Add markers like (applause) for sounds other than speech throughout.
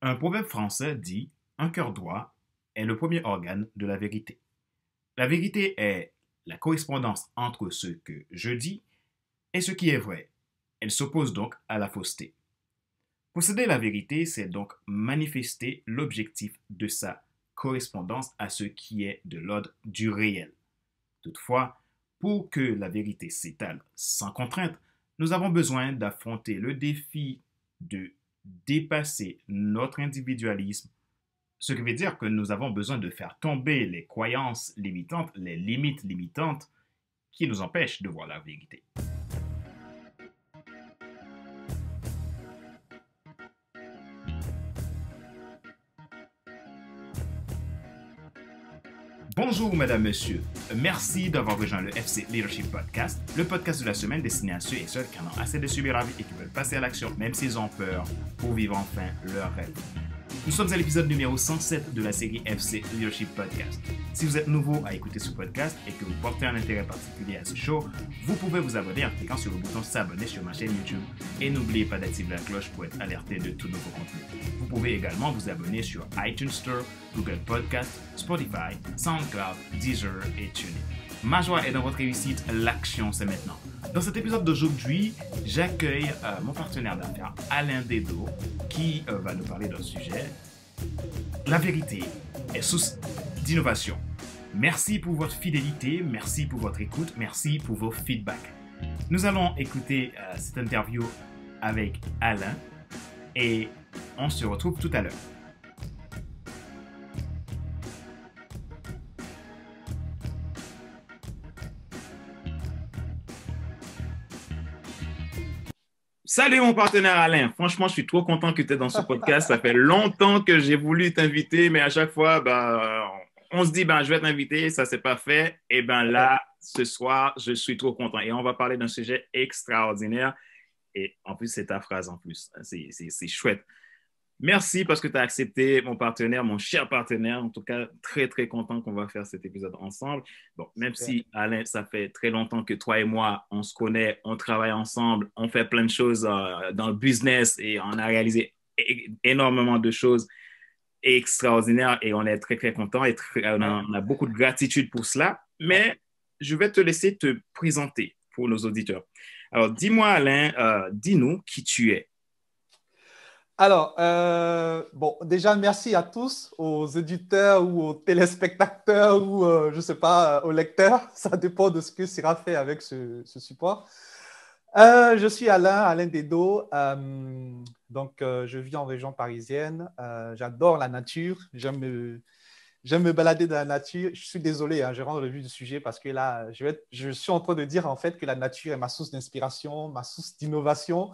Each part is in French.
Un proverbe français dit Un cœur droit est le premier organe de la vérité. La vérité est la correspondance entre ce que je dis et ce qui est vrai. Elle s'oppose donc à la fausseté. Posséder la vérité, c'est donc manifester l'objectif de sa correspondance à ce qui est de l'ordre du réel. Toutefois, pour que la vérité s'étale sans contrainte, nous avons besoin d'affronter le défi de dépasser notre individualisme, ce qui veut dire que nous avons besoin de faire tomber les croyances limitantes, les limites limitantes qui nous empêchent de voir la vérité. Bonjour, madame, messieurs. Merci d'avoir rejoint le FC Leadership Podcast, le podcast de la semaine destiné à ceux et celles qui en ont assez de subir la vie et qui veulent passer à l'action, même s'ils ont peur, pour vivre enfin leur rêve. Nous sommes à l'épisode numéro 107 de la série FC Leadership Podcast. Si vous êtes nouveau à écouter ce podcast et que vous portez un intérêt particulier à ce show, vous pouvez vous abonner en cliquant sur le bouton s'abonner sur ma chaîne YouTube. Et n'oubliez pas d'activer la cloche pour être alerté de tous nos contenus. Vous pouvez également vous abonner sur iTunes Store, Google Podcast, Spotify, SoundCloud, Deezer et TuneIn. Ma joie est dans votre réussite, l'action c'est maintenant. Dans cet épisode d'aujourd'hui, j'accueille euh, mon partenaire d'affaires Alain Dedo qui euh, va nous parler d'un sujet. La vérité est source d'innovation. Merci pour votre fidélité, merci pour votre écoute, merci pour vos feedbacks. Nous allons écouter euh, cette interview avec Alain et on se retrouve tout à l'heure. Salut mon partenaire Alain. Franchement, je suis trop content que tu es dans ce podcast. Ça fait longtemps que j'ai voulu t'inviter, mais à chaque fois, ben, on se dit, ben, je vais t'inviter, ça s'est pas fait. Et bien là, ce soir, je suis trop content. Et on va parler d'un sujet extraordinaire. Et en plus, c'est ta phrase en plus. C'est chouette. Merci parce que tu as accepté mon partenaire, mon cher partenaire. En tout cas, très, très content qu'on va faire cet épisode ensemble. Bon, même si, Alain, ça fait très longtemps que toi et moi, on se connaît, on travaille ensemble, on fait plein de choses euh, dans le business et on a réalisé énormément de choses extraordinaires et on est très, très content et on, a, beaucoup de gratitude pour cela. Mais je vais te laisser te présenter pour nos auditeurs. Alors, dis-moi, Alain, euh, dis-nous qui tu es. Alors, euh, bon, déjà, merci à tous, aux éditeurs ou aux téléspectateurs ou, euh, je ne sais pas, euh, aux lecteurs. (laughs) Ça dépend de ce que sera fait avec ce, support. je suis Alain, Alain Dedo. donc, je vis en région parisienne. J'adore la nature. J'aime me, me, balader dans la nature. Je suis désolé, hein, je rentre le du sujet parce que là, je, je suis en train de dire en fait que la nature est ma source d'inspiration, ma source d'innovation.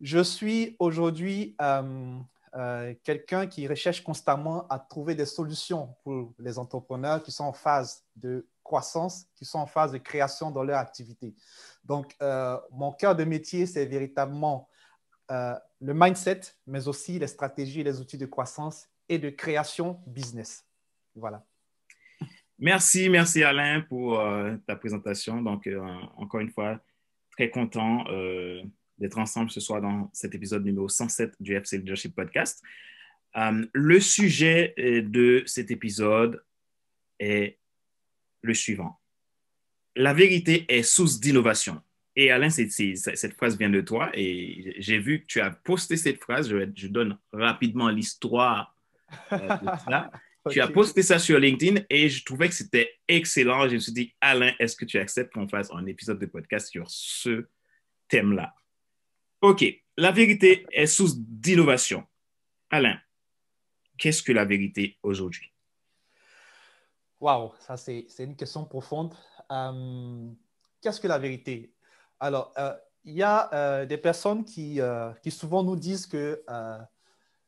Je suis aujourd'hui euh, euh, quelqu'un qui recherche constamment à trouver des solutions pour les entrepreneurs qui sont en phase de croissance, qui sont en phase de création dans leur activité. Donc, euh, mon cœur de métier, c'est véritablement le mindset, mais aussi les stratégies et les outils de croissance et de création business. Voilà. Merci, merci Alain pour ta présentation. Donc, encore une fois, très content d'être ensemble ce soir dans cet épisode numéro 107 du FC Leadership Podcast. Euh, le sujet euh, de cet épisode est le suivant. La vérité est source d'innovation. Et Alain, cette phrase vient de toi et j'ai vu que tu as posté cette phrase. Je, donne rapidement l'histoire euh, de cela. (laughs) Tu as posté ça sur LinkedIn et je trouvais que c'était excellent. Je me suis dit, Alain, est-ce que tu acceptes qu'on fasse un épisode de podcast sur ce thème-là? OK. La vérité est source d'innovation. Alain, qu'est-ce que la vérité aujourd'hui? Waouh, ça c'est une question profonde. Euh, qu'est-ce que la vérité? Alors, euh, il y a euh, des personnes qui, qui, souvent nous disent que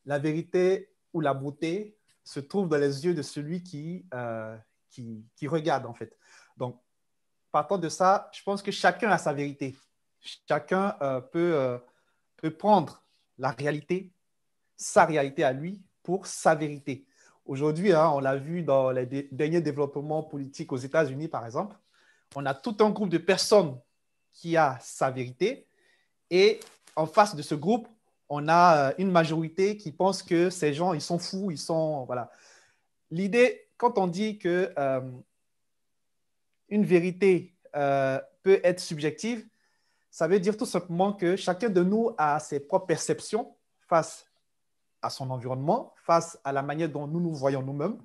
la vérité ou la beauté se trouve dans les yeux de celui qui, qui regarde en fait. Donc, partant de ça, je pense que chacun a sa vérité. Chacun euh, euh, peut, prendre la réalité, sa réalité à lui, pour sa vérité. Aujourd'hui, hein, on l'a vu dans les derniers développements politiques aux États-Unis, par exemple, on a tout un groupe de personnes qui a sa vérité. Et en face de ce groupe, on a euh, une majorité qui pense que ces gens, ils sont fous, ils sont... Voilà. L'idée, quand on dit que une vérité peut être subjective, ça veut dire tout simplement que chacun de nous a ses propres perceptions face à son environnement, face à la manière dont nous nous voyons nous-mêmes.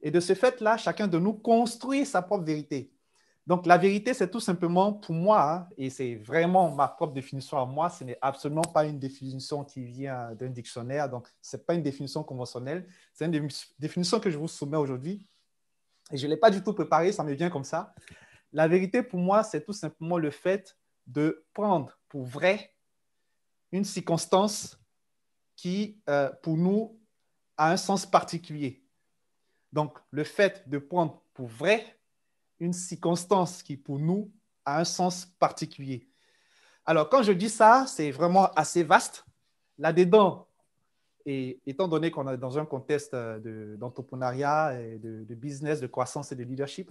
Et de ce fait-là, chacun de nous construit sa propre vérité. Donc la vérité, c'est tout simplement pour moi, hein, et c'est vraiment ma propre définition à moi, ce n'est absolument pas une définition qui vient d'un dictionnaire, donc ce n'est pas une définition conventionnelle, c'est une définition que je vous soumets aujourd'hui. Et je ne l'ai pas du tout préparée, ça me vient comme ça. La vérité pour moi, c'est tout simplement le fait de prendre pour vrai une circonstance qui, euh, pour nous, a un sens particulier. Donc, le fait de prendre pour vrai une circonstance qui, pour nous, a un sens particulier. Alors, quand je dis ça, c'est vraiment assez vaste. Là-dedans, et étant donné qu'on est dans un contexte euh, d'entrepreneuriat, de, et de, business, de croissance et de leadership,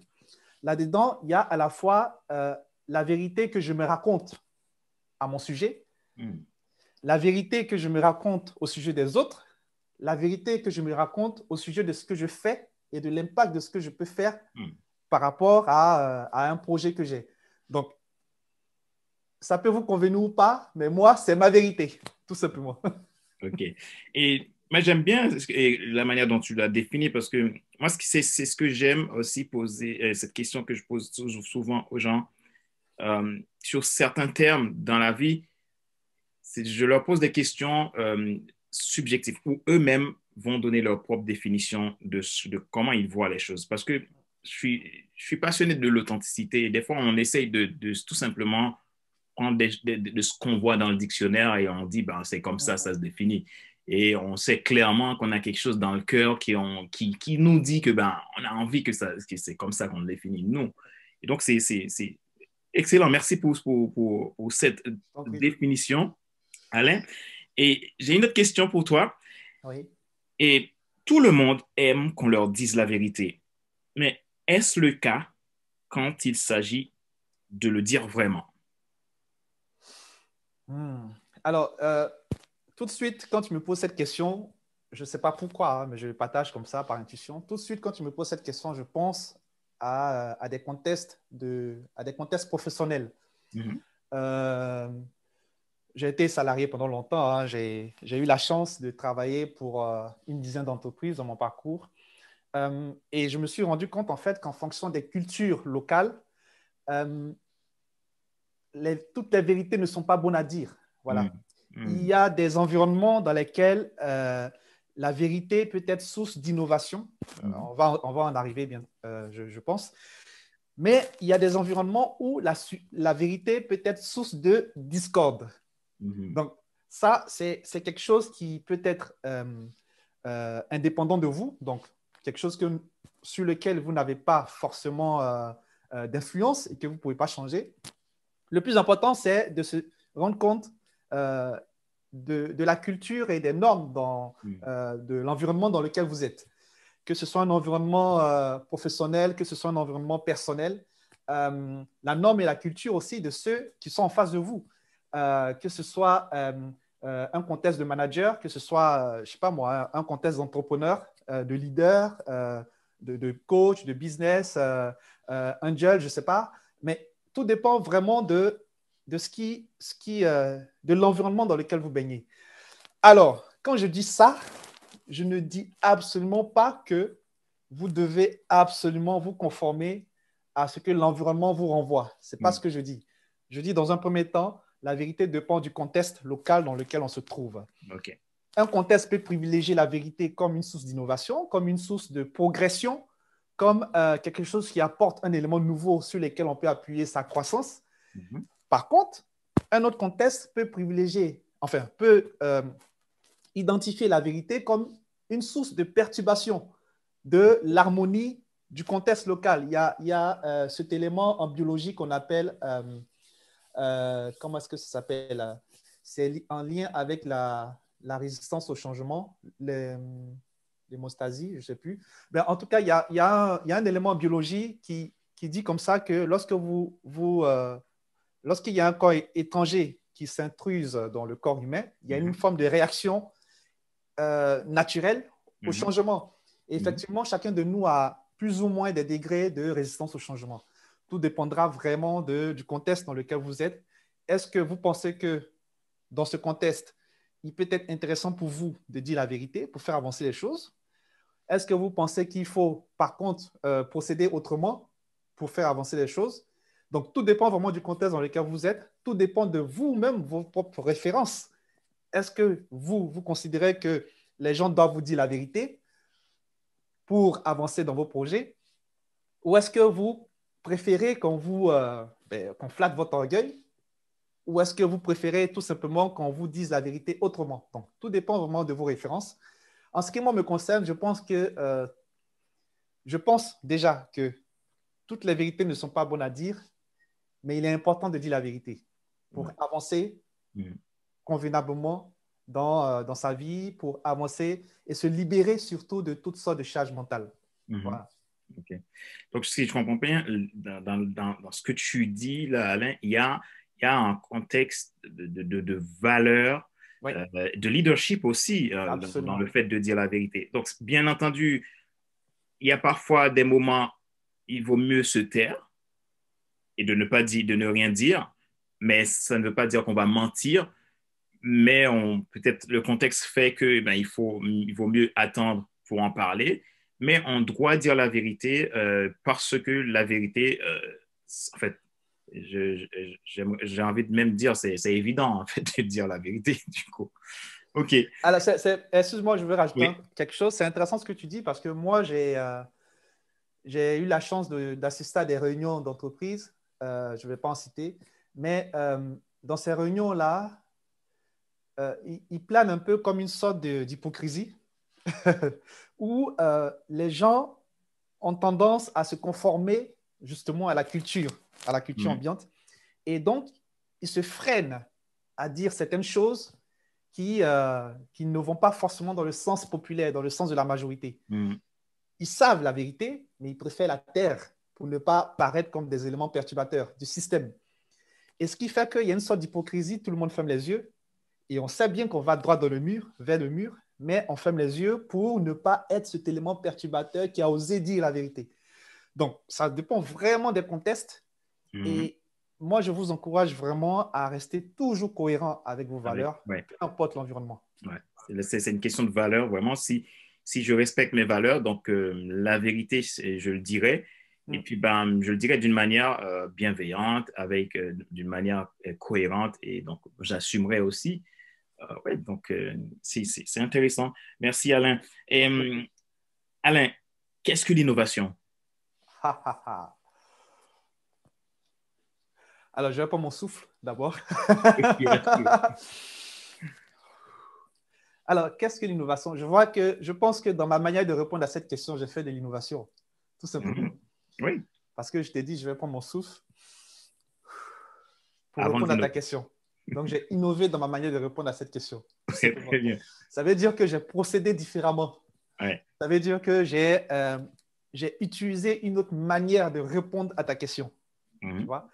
là-dedans, il y a à la fois euh, la vérité que je me raconte à mon sujet, hmm. la vérité que je me raconte au sujet des autres, la vérité que je me raconte au sujet de ce que je fais et de l'impact de ce que je peux faire hmm. par rapport euh, à, un projet que j'ai. Donc, ça peut vous convenir ou pas, mais moi, c'est ma vérité, tout simplement. (laughs) OK. Et moi, j'aime bien la manière dont tu l'as définie parce que moi, c'est ce que j'aime aussi poser, euh, cette question que je pose souvent aux gens euh, sur certains termes dans la vie, je leur pose des questions euh, subjectives où eux-mêmes vont donner leur propre définition de, comment ils voient les choses. Parce que je suis, je suis passionné de l'authenticité et des fois, on essaye de, tout simplement prendre de, ce qu'on voit dans le dictionnaire et on dit, ben, c'est comme ça, ça se définit. Et on sait clairement qu'on a quelque chose dans le cœur qui, qui, nous dit que ben, on a envie que, c'est comme ça qu'on le définit, nous. Et donc, c'est, Excellent, merci pour, pour, cette définition, Alain. Et j'ai une autre question pour toi. Oui. Et tout le monde aime qu'on leur dise la vérité. Mais est-ce le cas quand il s'agit de le dire vraiment? Hmm. Alors, euh, tout de suite, quand tu me poses cette question, je ne sais pas pourquoi, hein, mais je le partage comme ça par intuition. Tout de suite, quand tu me poses cette question, je pense à, des, contextes de, à des professionnels. Mhm. Euh, j'ai été salarié pendant longtemps. Hein. J'ai, eu la chance de travailler pour euh, une dizaine d'entreprises dans mon parcours. Euh, et je me suis rendu compte, en fait, qu'en fonction des cultures locales, toutes les vérités ne sont pas bonnes à dire. Voilà. Mhm. Mhm. Il y a des environnements dans lesquels la vérité peut être source d'innovation. Euh, mhm. on, va, en arriver, bien, euh, je, pense. Mais il y a des environnements où la, vérité peut être source de discorde. Mhm. Donc, ça, c'est quelque chose qui peut être euh, indépendant de vous. Donc, quelque chose sur lequel vous n'avez pas forcément d'influence et que vous ne pouvez pas changer. Le plus important, c'est de se rendre compte de, la culture et des normes dans, mm. euh, de l'environnement dans lequel vous êtes. Que ce soit un environnement euh, professionnel, que ce soit un environnement personnel, euh, la norme et la culture aussi de ceux qui sont en face de vous. que ce soit un contexte de manager, que ce soit, je sais pas moi, un contexte d'entrepreneur, de leader, de, de, coach, de business, angel, je sais pas. Mais tout dépend vraiment de de, ce qui, ce qui, euh, de l'environnement dans lequel vous baignez. Alors, quand je dis ça, je ne dis absolument pas que vous devez absolument vous conformer à ce que l'environnement vous renvoie. Ce n'est pas hmm. ce que je dis. Je dis, dans un premier temps, la vérité dépend du contexte local dans lequel on se trouve. Un contexte peut privilégier la vérité comme une source d'innovation, comme une source de progression, comme euh, quelque chose qui apporte un élément nouveau sur lequel on peut appuyer sa croissance. Mhm. Par contre, un autre contexte peut privilégier, enfin, peut euh, identifier la vérité comme une source de perturbation de l'harmonie du contexte local. Il y a, euh, cet élément en biologie qu'on appelle, euh, comment est-ce que ça s'appelle C'est en lien avec la, résistance au changement, l'hémostasie, je ne sais plus. Mais ben, en tout cas, il y, a, un, élément en biologie qui, qui dit comme ça que lorsque vous, vous lorsqu'il y a un corps étranger qui s'intruse dans le corps humain, il y a une mhm. forme de réaction euh, naturelle au mhm. changement. Et mhm. effectivement, chacun de nous a plus ou moins des degrés de résistance au changement. Tout dépendra vraiment du contexte dans lequel vous êtes. Est-ce que vous pensez que dans ce contexte, il peut être intéressant pour vous de dire la vérité pour faire avancer les choses Est-ce que vous pensez qu'il faut, par contre, euh, procéder autrement pour faire avancer les choses donc, tout dépend vraiment du contexte dans lequel vous êtes. Tout dépend de vous-même, vos propres références. Est-ce que vous, vous considérez que les gens doivent vous dire la vérité pour avancer dans vos projets Ou est-ce que vous préférez euh, ben, qu'on vous flatte votre orgueil Ou est-ce que vous préférez tout simplement qu'on vous dise la vérité autrement Donc, tout dépend vraiment de vos références. En ce qui moi me concerne, je pense que euh, je pense déjà que toutes les vérités ne sont pas bonnes à dire mais il est important de dire la vérité pour mm. avancer mm. convenablement dans, euh, dans, sa vie, pour avancer et se libérer surtout de toutes sortes de charges mentales. Mm-hmm. Voilà. Donc, si je comprends bien, dans, dans, dans, ce que tu dis, là, Alain, il y a, il y a un contexte de, de, de valeur, euh, de leadership aussi, euh, dans, le fait de dire la vérité. Donc, bien entendu, il y a parfois des moments, il vaut mieux se taire et de ne pas dire, de ne rien dire, mais ça ne veut pas dire qu'on va mentir. Mais peut-être le contexte fait que eh ben, il, faut, il vaut mieux attendre pour en parler. Mais on doit dire la vérité euh, parce que la vérité, euh, en fait, j'ai envie de même dire, c'est évident en fait de dire la vérité (laughs) du coup. Ok. Alors, excuse-moi, je veux rajouter quelque chose. C'est intéressant ce que tu dis parce que moi, j'ai euh, j'ai eu la chance d'assister à des réunions d'entreprise euh, je ne vais pas en citer, mais euh, dans ces réunions-là, euh, il, plane un peu comme une sorte d'hypocrisie (laughs) où euh, les gens ont tendance à se conformer justement à la culture, à la culture mmh. ambiante. Et donc, ils se freinent à dire certaines choses qui, qui ne vont pas forcément dans le sens populaire, dans le sens de la majorité. Mmh. Ils savent la vérité, mais ils préfèrent la terre pour ne pas paraître comme des éléments perturbateurs du système. Et ce qui fait qu'il y a une sorte d'hypocrisie, tout le monde ferme les yeux, et on sait bien qu'on va droit dans le mur, vers le mur, mais on ferme les yeux pour ne pas être cet élément perturbateur qui a osé dire la vérité. Donc, ça dépend vraiment des contextes. Mhm. Et moi, je vous encourage vraiment à rester toujours cohérent avec vos valeurs, peu importe l'environnement. C'est une question de valeur, vraiment. Si, si je respecte mes valeurs, donc euh, la vérité, je le dirai. Mm. Et puis, ben, je le dirais d'une manière euh, bienveillante, avec euh, d'une manière euh, cohérente, et donc j'assumerai aussi. Ouais, donc, c'est intéressant. Merci, Alain. Alain, qu'est-ce que l'innovation Alors, je vais pas mon souffle d'abord. (laughs) Alors, qu'est-ce que l'innovation Je vois que je pense que dans ma manière de répondre à cette question, j'ai fait de l'innovation, tout simplement. Mm-hmm. Oui. Parce que je t'ai dit, je vais prendre mon souffle pour répondre à ta question. Donc, j'ai innové dans ma manière de répondre à cette question. (laughs) Ça veut dire que j'ai procédé différemment. Ça veut dire que euh, j'ai utilisé une autre manière de répondre à ta question. Mhm. Tu vois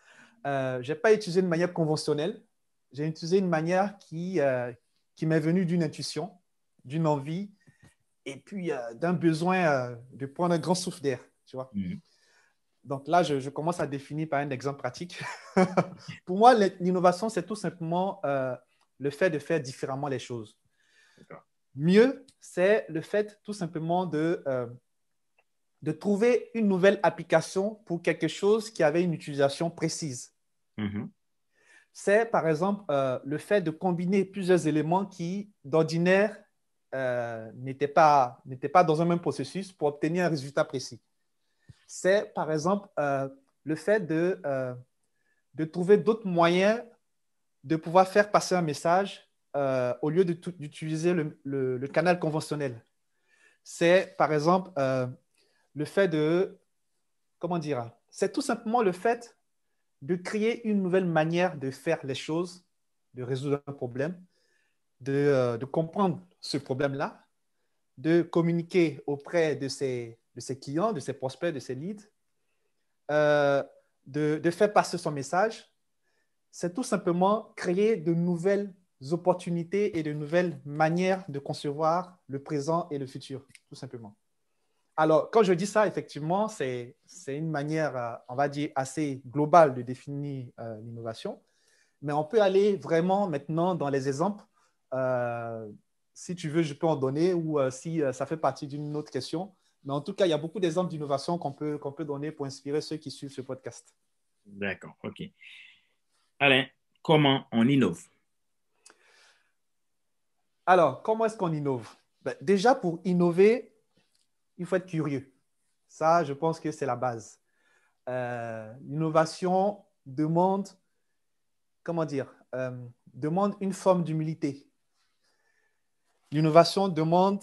euh, je n'ai pas utilisé une manière conventionnelle. J'ai utilisé une manière qui, euh, qui m'est venue d'une intuition, d'une envie et puis d'un besoin de prendre un grand souffle d'air. Tu vois mhm. Donc là, je, commence à définir par un exemple pratique. (laughs) Pour moi, l'innovation, c'est tout simplement euh, le fait de faire différemment les choses. Mieux, c'est le fait tout simplement de, euh, de trouver une nouvelle application pour quelque chose qui avait une utilisation précise. Mm-hmm. C'est par exemple euh, le fait de combiner plusieurs éléments qui, d'ordinaire, n'étaient pas, pas dans un même processus pour obtenir un résultat précis c'est par exemple euh, le fait euh, de, trouver d'autres moyens de pouvoir faire passer un message euh, au lieu d'utiliser le, canal conventionnel. C'est par exemple le fait de, comment dire, c'est tout simplement le fait de créer une nouvelle manière de faire les choses, de résoudre un problème, de, comprendre ce problème-là, de communiquer auprès de ces de ses clients, de ses prospects, de ses leads, euh, de, faire passer son message, c'est tout simplement créer de nouvelles opportunités et de nouvelles manières de concevoir le présent et le futur, tout simplement. Alors, quand je dis ça, effectivement, c'est une manière, euh, on va dire, assez globale de définir euh, l'innovation. Mais on peut aller vraiment maintenant dans les exemples. si tu veux, je peux en donner ou si ça fait partie d'une autre question mais en tout cas, il y a beaucoup d'exemples d'innovation qu'on peut, qu'on peut donner pour inspirer ceux qui suivent ce podcast. D'accord, OK. Alain, comment on innove Alors, comment est-ce qu'on innove ben, Déjà, pour innover, il faut être curieux. Ça, je pense que c'est la base. Euh, l'innovation demande, comment dire, euh, demande une forme d'humilité. L'innovation demande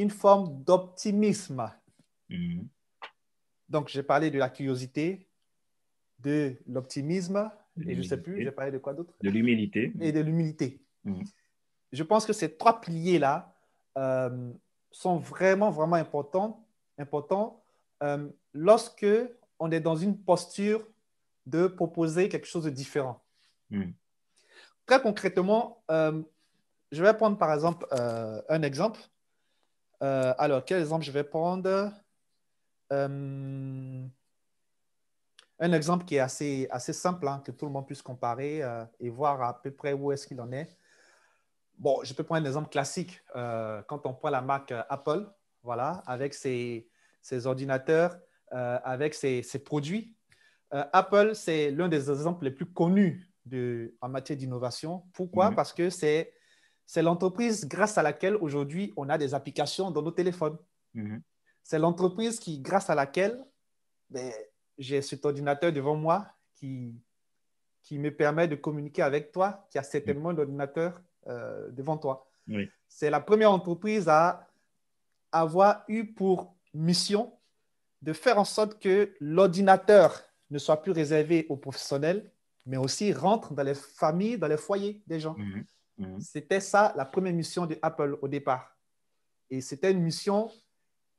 une forme d'optimisme. Mm-hmm. Donc, j'ai parlé de la curiosité, de l'optimisme, et je ne sais plus, j'ai parlé de quoi d'autre De l'humilité. Et de l'humilité. Mm-hmm. Je pense que ces trois piliers-là euh, sont vraiment, vraiment importants, importants euh, lorsque on est dans une posture de proposer quelque chose de différent. Mm-hmm. Très concrètement, euh, je vais prendre par exemple un exemple. Euh, alors, quel exemple je vais prendre euh, Un exemple qui est assez, assez simple, hein, que tout le monde puisse comparer euh, et voir à peu près où est-ce qu'il en est. Bon, je peux prendre un exemple classique. quand on prend la marque Apple, voilà, avec ses, ses ordinateurs, avec ses, ses produits, Apple, c'est l'un des exemples les plus connus de, en matière d'innovation. Pourquoi? Mhm. Parce que c'est c'est l'entreprise grâce à laquelle aujourd'hui on a des applications dans nos téléphones. Mm-hmm. C'est l'entreprise qui, grâce à laquelle ben, j'ai cet ordinateur devant moi qui, me permet de communiquer avec toi, qui a certainement un ordinateur euh, devant toi. C'est la première entreprise à avoir eu pour mission de faire en sorte que l'ordinateur ne soit plus réservé aux professionnels, mais aussi rentre dans les familles, dans les foyers des gens. Mm-hmm. Mhm. C'était ça la première mission de Apple au départ. Et c'était une mission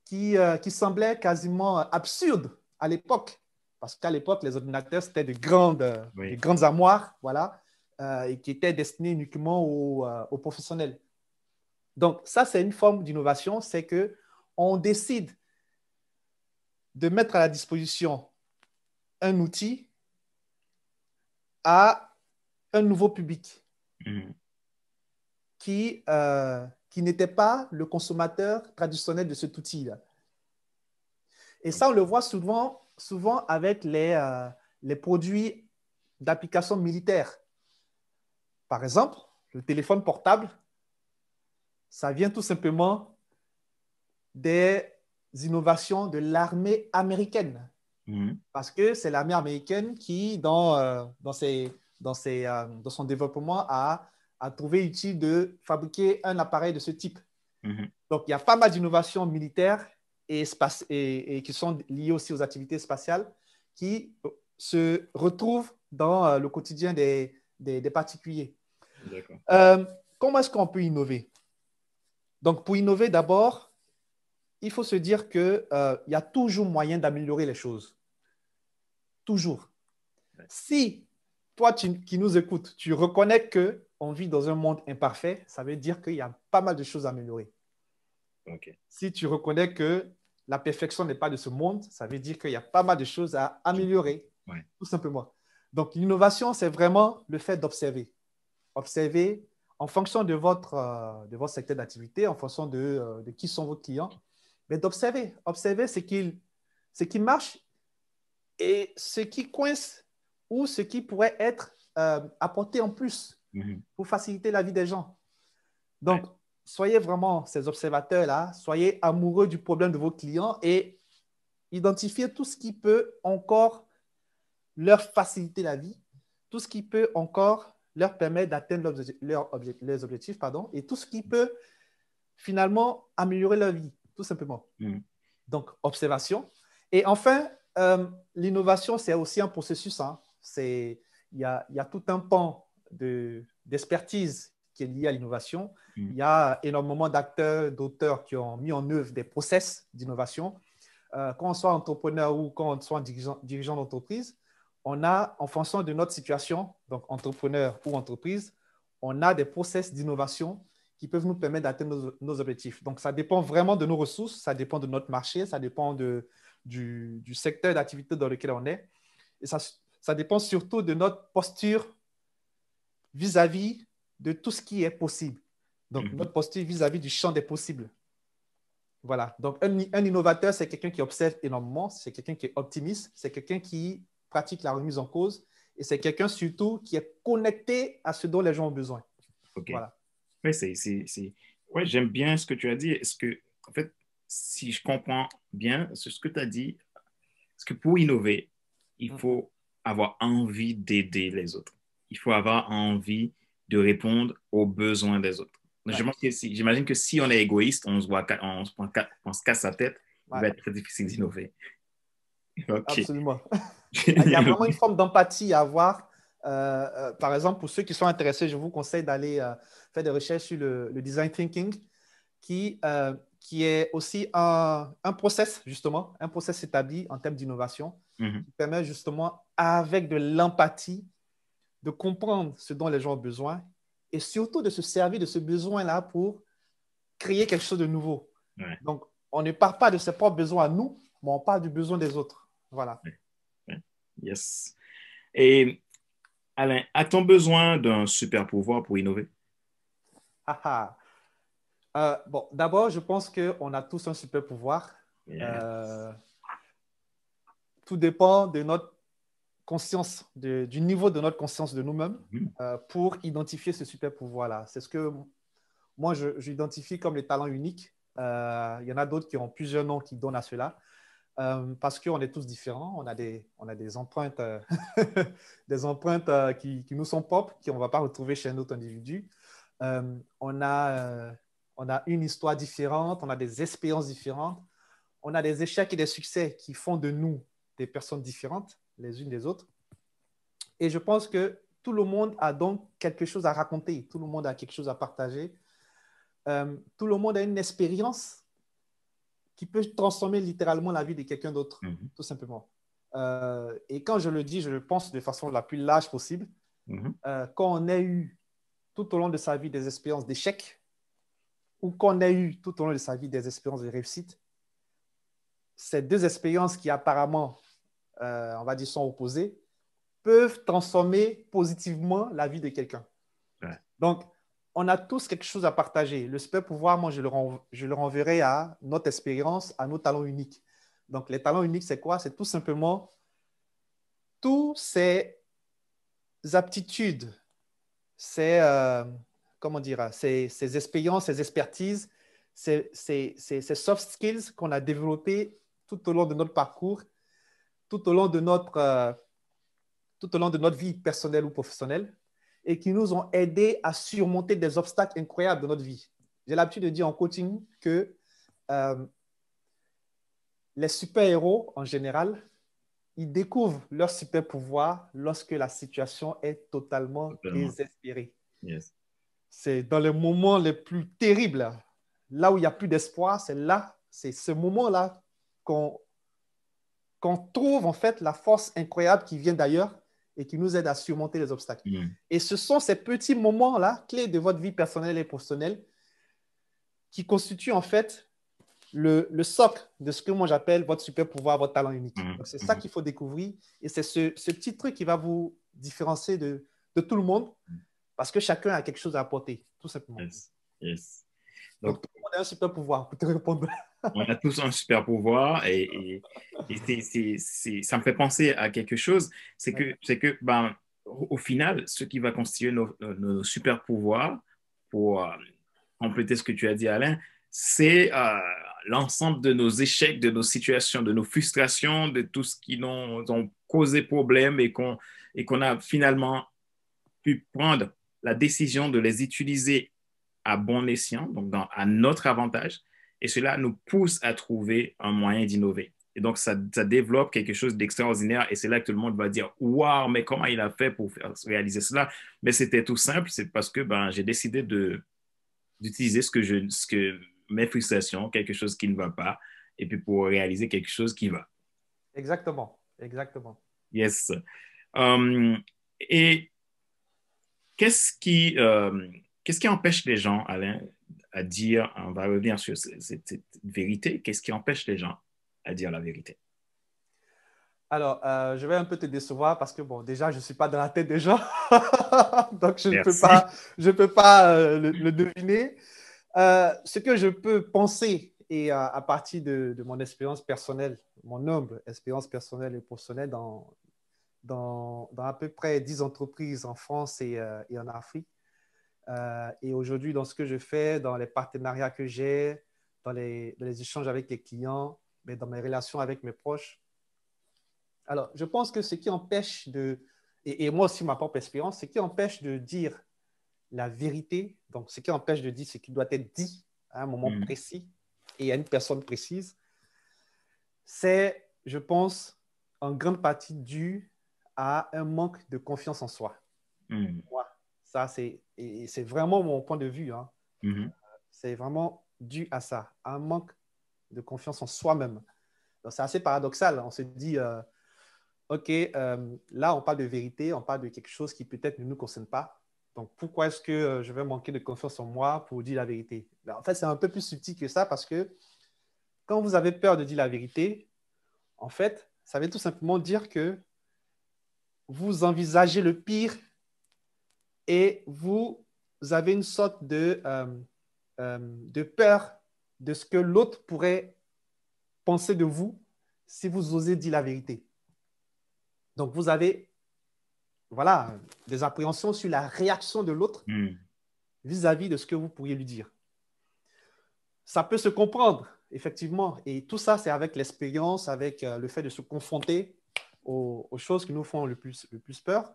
qui, euh, semblait quasiment euh, absurde à l'époque, parce qu'à l'époque, les ordinateurs, c'était de grandes, euh, grandes armoires, voilà, et qui étaient destinées uniquement aux, professionnels. Donc, ça, c'est une forme d'innovation, c'est que on décide de mettre à la disposition un outil à un nouveau public. Mhm qui, euh, qui n'était pas le consommateur traditionnel de cet outil Et ça, on le voit souvent, souvent avec les, euh, les produits d'application militaire. Par exemple, le téléphone portable, ça vient tout simplement des innovations de l'armée américaine. Mhm. Parce que c'est l'armée américaine qui, dans, euh, dans, ses, dans, ses, euh, dans son développement, a a trouvé utile de fabriquer un appareil de ce type. Mhm. Donc, il y a pas mal d'innovations militaires et, et, qui sont liées aussi aux activités spatiales qui euh, se retrouvent dans euh, le quotidien des, des, particuliers. Euh, comment est-ce qu'on peut innover Donc, pour innover, d'abord, il faut se dire qu'il euh, y a toujours moyen d'améliorer les choses. Toujours. Si toi qui nous écoutes, tu reconnais que on vit dans un monde imparfait, ça veut dire qu'il y a pas mal de choses à améliorer. Si tu reconnais que la perfection n'est pas de ce monde, ça veut dire qu'il y a pas mal de choses à améliorer, tout simplement. Donc, l'innovation, c'est vraiment le fait d'observer. Observer en fonction de votre, euh, de votre secteur d'activité, en fonction euh, de, qui sont vos clients, mais d'observer. Observer ce qui, ce qui marche et ce qui coince ou ce qui pourrait être euh, apporté en plus. Mhm. pour faciliter la vie des gens. Donc, soyez vraiment ces observateurs-là, soyez amoureux du problème de vos clients et identifiez tout ce qui peut encore leur faciliter la vie, tout ce qui peut encore leur permettre d'atteindre leurs objectifs pardon, et tout ce qui peut finalement améliorer leur vie, tout simplement. Mhm. Donc, observation. Et enfin, euh, l'innovation, c'est aussi un processus. Hein. Il y a, tout un pan d'expertise qui est liée à l'innovation. Mm. Il y a énormément d'acteurs, d'auteurs qui ont mis en œuvre des process d'innovation. Euh, quand on soit entrepreneur ou quand on soit dirigeant, d'entreprise, on a, en fonction de notre situation, donc entrepreneur ou entreprise, on a des process d'innovation qui peuvent nous permettre d'atteindre nos, nos, objectifs. Donc, ça dépend vraiment de nos ressources, ça dépend de notre marché, ça dépend de, du, du secteur d'activité dans lequel on est. Et ça, ça dépend surtout de notre posture vis-à-vis de tout ce qui est possible. Donc, mhm. notre posture vis-à-vis du champ des possibles. Voilà. Donc, un, innovateur, c'est quelqu'un qui observe énormément, c'est quelqu'un qui est optimiste, c'est quelqu'un qui pratique la remise en cause et c'est quelqu'un surtout qui est connecté à ce dont les gens ont besoin. OK. Voilà. Oui, c'est, ouais, j'aime bien ce que tu as dit. Est-ce que, en fait, si je comprends bien ce que tu as dit, est-ce que pour innover, il mm. faut avoir envie d'aider les autres? il faut avoir envie de répondre aux besoins des autres. J'imagine que, si, on est égoïste, on se, voit, on, se, casse la tête, il va être très difficile d'innover. (laughs) Absolument. (laughs) il y a vraiment une forme d'empathie à avoir. Euh, euh, par exemple, pour ceux qui sont intéressés, je vous conseille d'aller euh, faire des recherches sur le, design thinking, qui, qui est aussi un, un, process, justement, un process établi en termes d'innovation, mhm. qui permet justement, avec de l'empathie, de comprendre ce dont les gens ont besoin et surtout de se servir de ce besoin-là pour créer quelque chose de nouveau. Donc, on ne part pas de ses propres besoins à nous, mais on parle du besoin des autres. Voilà. Yes. Et Alain, a-t-on besoin d'un super pouvoir pour innover? Ah, ah. Euh, bon, d'abord, je pense qu'on a tous un super pouvoir. Euh, tout dépend de notre conscience, du niveau de notre conscience de nous-mêmes mhm. euh, pour identifier ce super pouvoir-là. C'est ce que moi, j'identifie comme les talents uniques. Euh, il y en a d'autres qui ont plusieurs noms qui donnent à cela. Euh, parce qu'on est tous différents, on a des, on a des empreintes, euh, (laughs) des empreintes qui, qui, nous sont propres, qu'on ne va pas retrouver chez un autre individu. on, a, on a une histoire différente, on a des expériences différentes, on a des échecs et des succès qui font de nous des personnes différentes les unes des autres. Et je pense que tout le monde a donc quelque chose à raconter, tout le monde a quelque chose à partager, euh, tout le monde a une expérience qui peut transformer littéralement la vie de quelqu'un d'autre, mhm. tout simplement. Euh, et quand je le dis, je le pense de façon la plus large possible. Mhm. Euh, quand on a eu tout au long de sa vie des expériences d'échec ou qu'on a eu tout au long de sa vie des expériences de réussite, ces deux expériences qui apparemment euh, on va dire, sont opposés, peuvent transformer positivement la vie de quelqu'un. Donc, on a tous quelque chose à partager. Le super pouvoir, moi, je le, je le renverrai à notre expérience, à nos talents uniques. Donc, les talents uniques, c'est quoi C'est tout simplement tous ces aptitudes, ces, euh, comment ces, ces, expériences, ces expertises, ces, ces, ces soft skills qu'on a développés tout au long de notre parcours tout au long de notre, euh, tout au long de notre vie personnelle ou professionnelle et qui nous ont aidés à surmonter des obstacles incroyables de notre vie. J'ai l'habitude de dire en coaching que euh, les super-héros, en général, ils découvrent leur super-pouvoir lorsque la situation est totalement, désespérée. C'est dans les moments les plus terribles, là où il n'y a plus d'espoir, c'est là, c'est ce moment-là qu'on qu'on trouve en fait la force incroyable qui vient d'ailleurs et qui nous aide à surmonter les obstacles. Et ce sont ces petits moments-là, clés de votre vie personnelle et professionnelle, qui constituent en fait le, socle de ce que moi j'appelle votre super pouvoir, votre talent unique. C'est ça qu'il faut découvrir et c'est ce, petit truc qui va vous différencier de, tout le monde parce que chacun a quelque chose à apporter, tout simplement. Donc, tout le monde a un super pouvoir pour répondre. (laughs) on a tous un super pouvoir et, ça me fait penser à quelque chose. C'est que, c'est que ben, au final, ce qui va constituer nos, euh, super pouvoirs, pour euh, compléter ce que tu as dit, Alain, c'est euh, l'ensemble de nos échecs, de nos situations, de nos frustrations, de tout ce qui nous ont causé problème et qu'on a finalement pu prendre la décision de les utiliser à bon escient, donc à notre avantage, et cela nous pousse à trouver un moyen d'innover. Et donc, ça, développe quelque chose d'extraordinaire. Et c'est là que tout le monde va dire Waouh, mais comment il a fait pour réaliser cela Mais c'était tout simple. C'est parce que ben, j'ai décidé d'utiliser ce que je, ce que, mes frustrations, quelque chose qui ne va pas, et puis pour réaliser quelque chose qui va. Exactement. Exactement. Yes. Euh, et qu'est-ce qui. Euh, Qu'est-ce qui empêche les gens, Alain, à dire, on va revenir sur cette, vérité, qu'est-ce qui empêche les gens à dire la vérité alors, euh, je vais un peu te décevoir parce que, bon, déjà, je ne suis pas dans la tête des gens. (laughs) donc, je ne peux pas, je peux pas euh, le, deviner. Euh, ce que je peux penser, et à partir de, mon expérience personnelle, mon humble expérience personnelle et professionnelle dans, dans, à peu près 10 entreprises en France et en Afrique, euh, et aujourd'hui, dans ce que je fais, dans les partenariats que j'ai, dans les, échanges avec les clients, mais dans mes relations avec mes proches. Alors, je pense que ce qui empêche de, et, moi aussi ma propre expérience, ce qui empêche de dire la vérité, donc ce qui empêche de dire ce qui doit être dit à un moment mm. précis et à une personne précise, c'est, je pense, en grande partie dû à un manque de confiance en soi. Mm. Ça, c'est et c'est vraiment mon point de vue. Hein. Mhm. C'est vraiment dû à ça, à un manque de confiance en soi-même. C'est assez paradoxal. On se dit, euh, OK, euh, là, on parle de vérité, on parle de quelque chose qui peut-être ne nous concerne pas. Donc, pourquoi est-ce que euh, je vais manquer de confiance en moi pour dire la vérité ben, En fait, c'est un peu plus subtil que ça parce que quand vous avez peur de dire la vérité, en fait, ça veut tout simplement dire que vous envisagez le pire et vous avez une sorte euh, euh, de, peur de ce que l'autre pourrait penser de vous si vous osez dire la vérité. Donc, vous avez voilà, des appréhensions sur la réaction de l'autre hmm. vis-à-vis de ce que vous pourriez lui dire. Ça peut se comprendre, effectivement. Et tout ça, c'est avec l'expérience, avec euh, le fait de se confronter aux, choses qui nous font le le plus peur.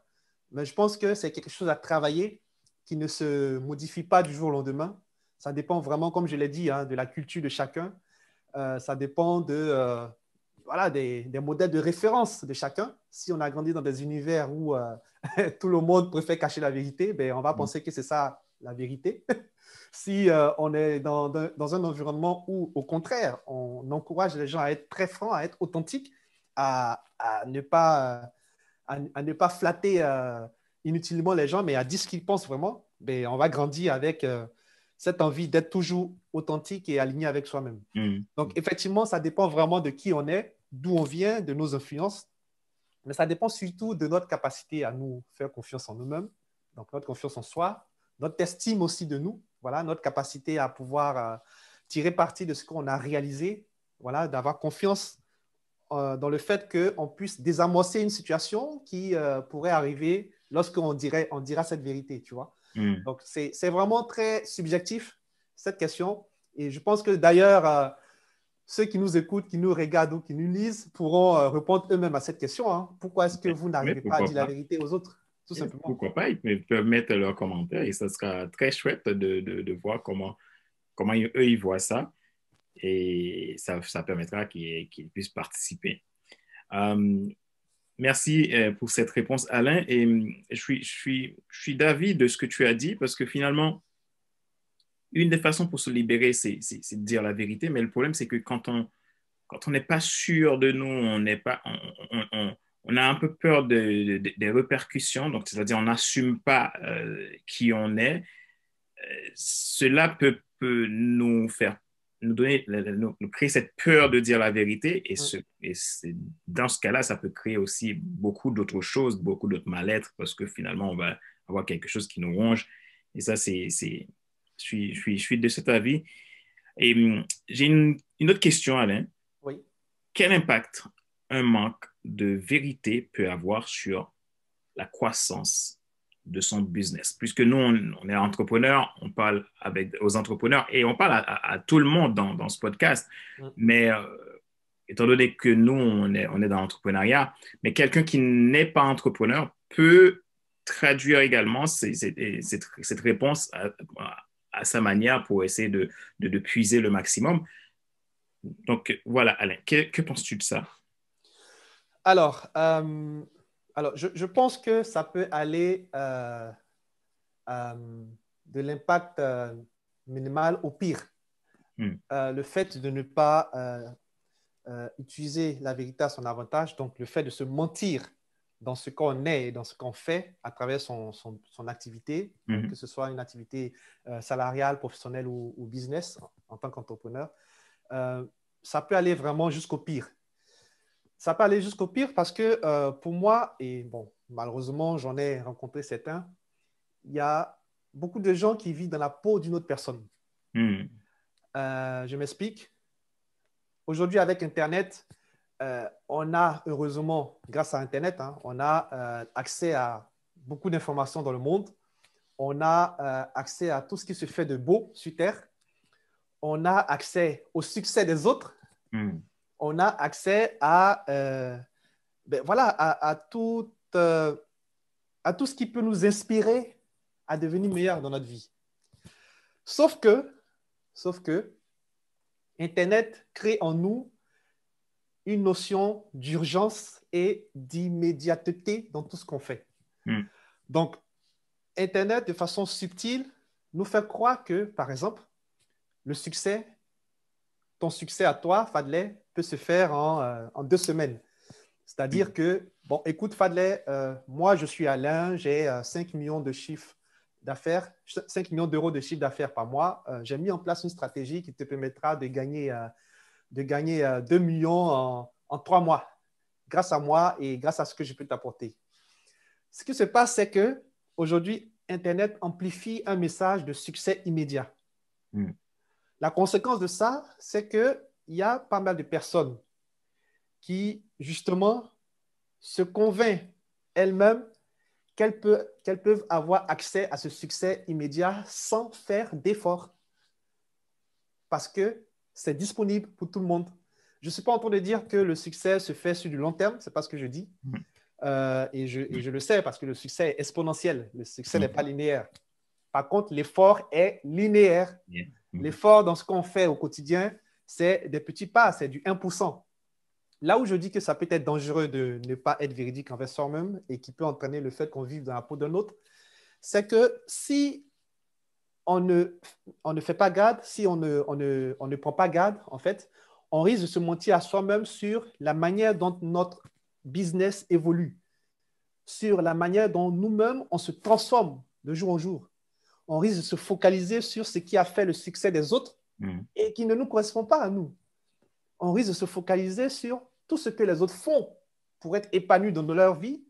Mais je pense que c'est quelque chose à travailler qui ne se modifie pas du jour au lendemain. Ça dépend vraiment, comme je l'ai dit, hein, de la culture de chacun. Euh, ça dépend de, euh, voilà, des, modèles de référence de chacun. Si on a grandi dans des univers où euh, (laughs) tout le monde préfère cacher la vérité, ben, on va mm. penser que c'est ça la vérité. (laughs) si on est dans, dans, un environnement où, au contraire, on encourage les gens à être très francs, à être authentiques, à, à ne pas à, ne pas flatter euh, inutilement les gens, mais à dire ce qu'ils pensent vraiment, ben, on va grandir avec euh, cette envie d'être toujours authentique et aligné avec soi-même. Hmm. Donc, effectivement, ça dépend vraiment de qui on est, d'où on vient, de nos influences, mais ça dépend surtout de notre capacité à nous faire confiance en nous-mêmes, donc notre confiance en soi, notre estime aussi de nous, voilà, notre capacité à pouvoir euh, tirer parti de ce qu'on a réalisé, voilà, d'avoir confiance euh, dans le fait qu'on puisse désamorcer une situation qui euh, pourrait arriver lorsqu'on dirait, on dira cette vérité, tu vois. Hmm. Donc, c'est vraiment très subjectif, cette question. Et je pense que d'ailleurs, euh, ceux qui nous écoutent, qui nous regardent ou qui nous lisent pourront répondre eux-mêmes à cette question. Hein. Pourquoi est-ce que vous n'arrivez pas à dire la vérité aux autres tout simplement. Pourquoi pas? Ils peuvent mettre leurs commentaires et ce sera très chouette de, de, de voir comment, comment eux, ils voient ça et ça, ça permettra qu'ils puissent participer. Euh, merci euh, pour cette réponse, Alain. Et euh, je suis, je suis, je suis d'avis de ce que tu as dit parce que finalement, une des façons pour se libérer, c'est de dire la vérité. Mais le problème, c'est que quand on quand on n'est pas sûr de nous, on n'est pas on, on, a un peu peur de, des répercussions. Donc, c'est-à-dire, on n'assume pas qui on est. cela peut, peut nous faire nous donner, nous, créer cette peur de dire la vérité. Et, mm. ce, et dans ce cas-là, ça peut créer aussi beaucoup d'autres choses, beaucoup d'autres mal-être, parce que finalement, on va avoir quelque chose qui nous ronge. Et ça, c'est, je, suis, je, suis, je suis de cet avis. Et hum, j'ai une, une, autre question, Alain. Oui. Quel impact un manque de vérité peut avoir sur la croissance de son business. Puisque nous, on, est entrepreneur, on parle avec, aux entrepreneurs et on parle à, tout le monde dans, ce podcast. Mais euh, étant donné que nous, on est, on est dans l'entrepreneuriat, mais quelqu'un qui n'est pas entrepreneur peut traduire également cette réponse à, sa manière pour essayer de, puiser le maximum. Donc voilà, Alain, que, penses-tu de ça? Alors, euh, alors, je, pense que ça peut aller euh, euh, de l'impact euh, minimal au pire. Hmm. le fait de ne pas utiliser la vérité à son avantage, donc le fait de se mentir dans ce qu'on est et dans ce qu'on fait à travers son, activité, hmm. que ce soit une activité salariale, professionnelle ou, business en tant qu'entrepreneur, ça peut aller vraiment jusqu'au pire. Ça peut aller jusqu'au pire parce que euh, pour moi, et bon, malheureusement, j'en ai rencontré certains, il y a beaucoup de gens qui vivent dans la peau d'une autre personne. Hmm. Euh, je m'explique. Aujourd'hui, avec Internet, euh, on a, heureusement, grâce à Internet, hein, on a accès à beaucoup d'informations dans le monde. On a accès à tout ce qui se fait de beau sur Terre. On a accès au succès des autres. Hmm on a accès à, euh, ben voilà, à, tout, euh, à tout ce qui peut nous inspirer à devenir meilleur dans notre vie. Sauf que, sauf que, Internet crée en nous une notion d'urgence et d'immédiateté dans tout ce qu'on fait. Hmm. Donc, Internet, de façon subtile, nous fait croire que, par exemple, le succès ton succès à toi, Fadley, peut se faire en, euh, deux semaines. C'est-à-dire que, bon, écoute, Fadley, euh, moi, je suis Alain, j'ai 5 euh, millions de chiffres d'affaires, 5 millions d'euros de chiffre d'affaires par mois. j'ai mis en place une stratégie qui te permettra de gagner, de gagner 2 millions en, trois mois, grâce à moi et grâce à ce que je peux t'apporter. Ce qui se passe, c'est que aujourd'hui, Internet amplifie un message de succès immédiat. Hmm. La conséquence de ça, c'est qu'il y a pas mal de personnes qui, justement, se convaincent elles-mêmes qu'elles peuvent, avoir accès à ce succès immédiat sans faire d'effort, Parce que c'est disponible pour tout le monde. Je ne suis pas en train de dire que le succès se fait sur du long terme, ce n'est pas ce que je dis. Mmh. Euh, et, je, et, je, le sais parce que le succès est exponentiel, le succès mmh. n'est pas linéaire. Par contre, l'effort est linéaire. Mhm. L'effort dans ce qu'on fait au quotidien, c'est des petits pas, c'est du 1%. Là où je dis que ça peut être dangereux de ne pas être véridique envers soi-même et qui peut entraîner le fait qu'on vive dans la peau d'un autre, c'est que si on ne, fait pas garde, si on ne, on ne prend pas garde, en fait, on risque de se mentir à soi-même sur la manière dont notre business évolue, sur la manière dont nous-mêmes, on se transforme de jour en jour on risque de se focaliser sur ce qui a fait le succès des autres mm. et qui ne nous correspond pas à nous. On risque de se focaliser sur tout ce que les autres font pour être épanouis dans leur vie,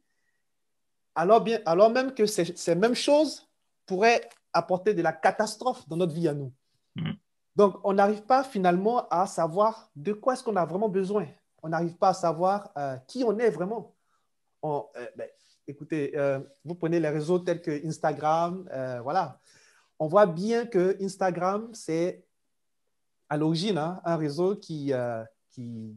alors, bien, alors même que ces, mêmes choses pourraient apporter de la catastrophe dans notre vie à nous. Mm. Donc, on n'arrive pas finalement à savoir de quoi est-ce qu'on a vraiment besoin. On n'arrive pas à savoir euh, qui on est vraiment. Euh, en écoutez, euh, vous prenez les réseaux tels que Instagram, euh, voilà. On voit bien que Instagram, c'est à l'origine hein, un réseau euh, qui,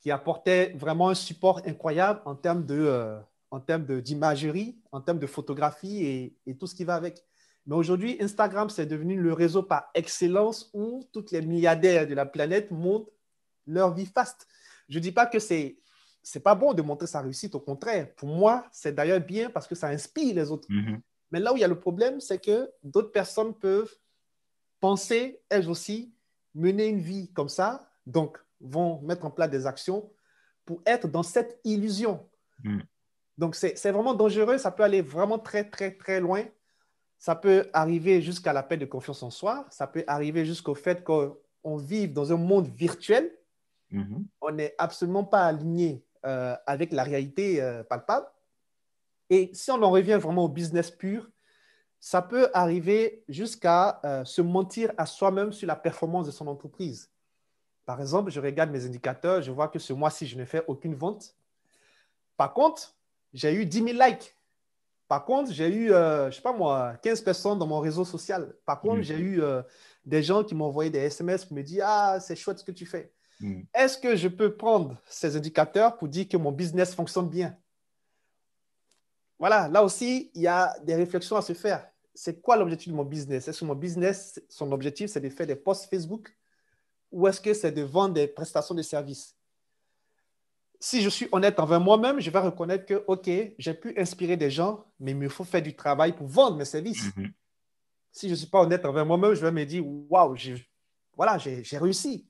qui, apportait vraiment un support incroyable en termes de, en termes d'imagerie, en termes de photographie et, tout ce qui va avec. Mais aujourd'hui, Instagram, c'est devenu le réseau par excellence où toutes les milliardaires de la planète montent leur vie faste. Je ne dis pas que c'est c'est pas bon de montrer sa réussite, au contraire. Pour moi, c'est d'ailleurs bien parce que ça inspire les autres. Mm-hmm. Mais là où il y a le problème, c'est que d'autres personnes peuvent penser, elles aussi, mener une vie comme ça, donc vont mettre en place des actions pour être dans cette illusion. Mm. Donc, c'est vraiment dangereux, ça peut aller vraiment très, très, très loin. Ça peut arriver jusqu'à la paix de confiance en soi, ça peut arriver jusqu'au fait qu'on vive dans un monde virtuel. Mm-hmm. On n'est absolument pas aligné euh, avec la réalité euh, palpable. Et si on en revient vraiment au business pur, ça peut arriver jusqu'à euh, se mentir à soi-même sur la performance de son entreprise. Par exemple, je regarde mes indicateurs, je vois que ce mois-ci, je ne fais aucune vente. Par contre, j'ai eu 10 000 likes. Par contre, j'ai eu, je sais pas moi, 15 personnes dans mon réseau social. Par contre, j'ai eu des gens qui m'ont envoyé des SMS pour me dire Ah, c'est chouette ce que tu fais. Hmm. Est-ce que je peux prendre ces indicateurs pour dire que mon business fonctionne bien Voilà, là aussi, il y a des réflexions à se faire. C'est quoi l'objectif de mon business Est-ce que mon business, son objectif, c'est de faire des posts Facebook ou est-ce que c'est de vendre des prestations de services si je suis honnête envers moi-même, je vais reconnaître que, OK, j'ai pu inspirer des gens, mais il me faut faire du travail pour vendre mes services. Mhm. Si je ne suis pas honnête envers moi-même, je vais me dire, waouh, voilà, j'ai réussi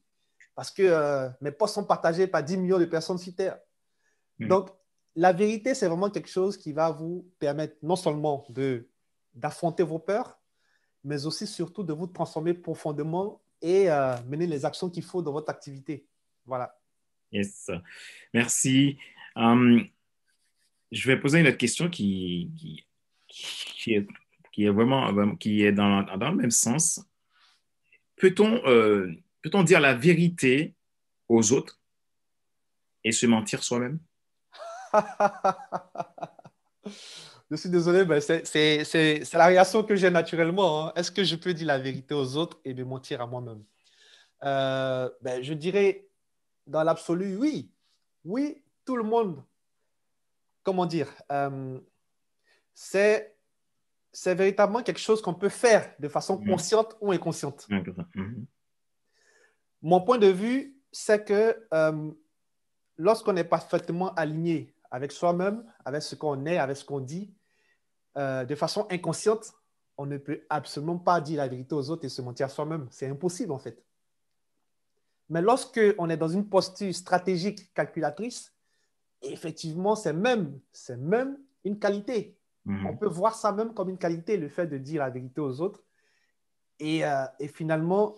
parce que euh, mes posts sont partagés par 10 millions de personnes sur Terre. Hmm. Donc, la vérité, c'est vraiment quelque chose qui va vous permettre non seulement de, d'affronter vos peurs, mais aussi surtout de vous transformer profondément et euh, mener les actions qu'il faut dans votre activité. Voilà. Yes. Merci. Hum, je vais poser une autre question qui, qui, est, vraiment qui est dans, le même sens. Peut-on euh, Peut-on dire la vérité aux autres et se mentir soi-même (laughs) Je suis désolé, mais c'est la réaction que j'ai naturellement. Hein. Est-ce que je peux dire la vérité aux autres et me mentir à moi-même euh, ben, Je dirais, dans l'absolu, oui. Oui, tout le monde. Comment dire euh, C'est véritablement quelque chose qu'on peut faire de façon mmh. consciente ou inconsciente. Mmh, mmh. Mon point de vue, c'est que euh, lorsqu'on est parfaitement aligné avec soi-même, avec ce qu'on est, avec ce qu'on dit, euh, de façon inconsciente, on ne peut absolument pas dire la vérité aux autres et se mentir à soi-même. C'est impossible en fait. Mais lorsque on est dans une posture stratégique, calculatrice, effectivement, c'est même, c'est même une qualité. Mhm. On peut voir ça même comme une qualité, le fait de dire la vérité aux autres. et euh, finalement,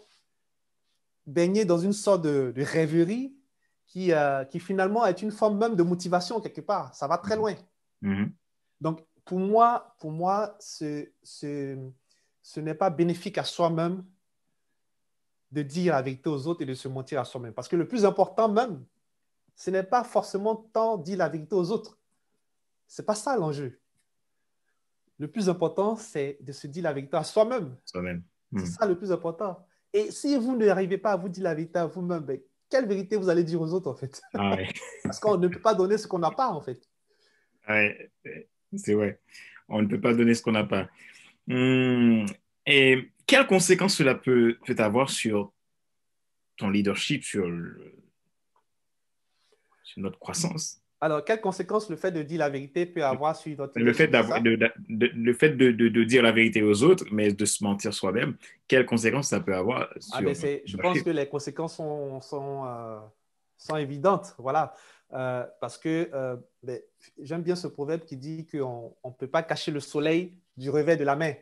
baigné dans une sorte de, rêverie qui, euh, qui, finalement est une forme même de motivation quelque part. Ça va très mhm. loin. Mhm. Donc, pour moi, pour moi ce, ce, ce n'est pas bénéfique à soi-même de dire la vérité aux autres et de se mentir à soi-même. Parce que le plus important même, ce n'est pas forcément tant dire la vérité aux autres. Ce n'est pas ça l'enjeu. Le plus important, c'est de se dire la vérité à soi-même. C'est mhm. ça le plus important. Et si vous n'arrivez pas à vous dire la vérité à vous-même, ben, quelle vérité vous allez dire aux autres, en fait ah (laughs) Parce qu'on ne peut pas donner ce qu'on n'a pas, en fait. Ah ouais, c'est vrai. On ne peut pas donner ce qu'on n'a pas. Hmm. et quelles conséquences cela peut, avoir sur ton leadership, sur notre croissance alors, quelles conséquences le fait de dire la vérité peut avoir sur notre... Le fait, de, le fait de, dire la vérité aux autres, mais de se mentir soi-même, quelles conséquences ça peut avoir ah, sur... Ben, je pense que les conséquences sont, sont, euh, évidentes, voilà. Euh, parce que euh, ben, j'aime bien ce proverbe qui dit qu'on ne peut pas cacher le soleil du revers de la main.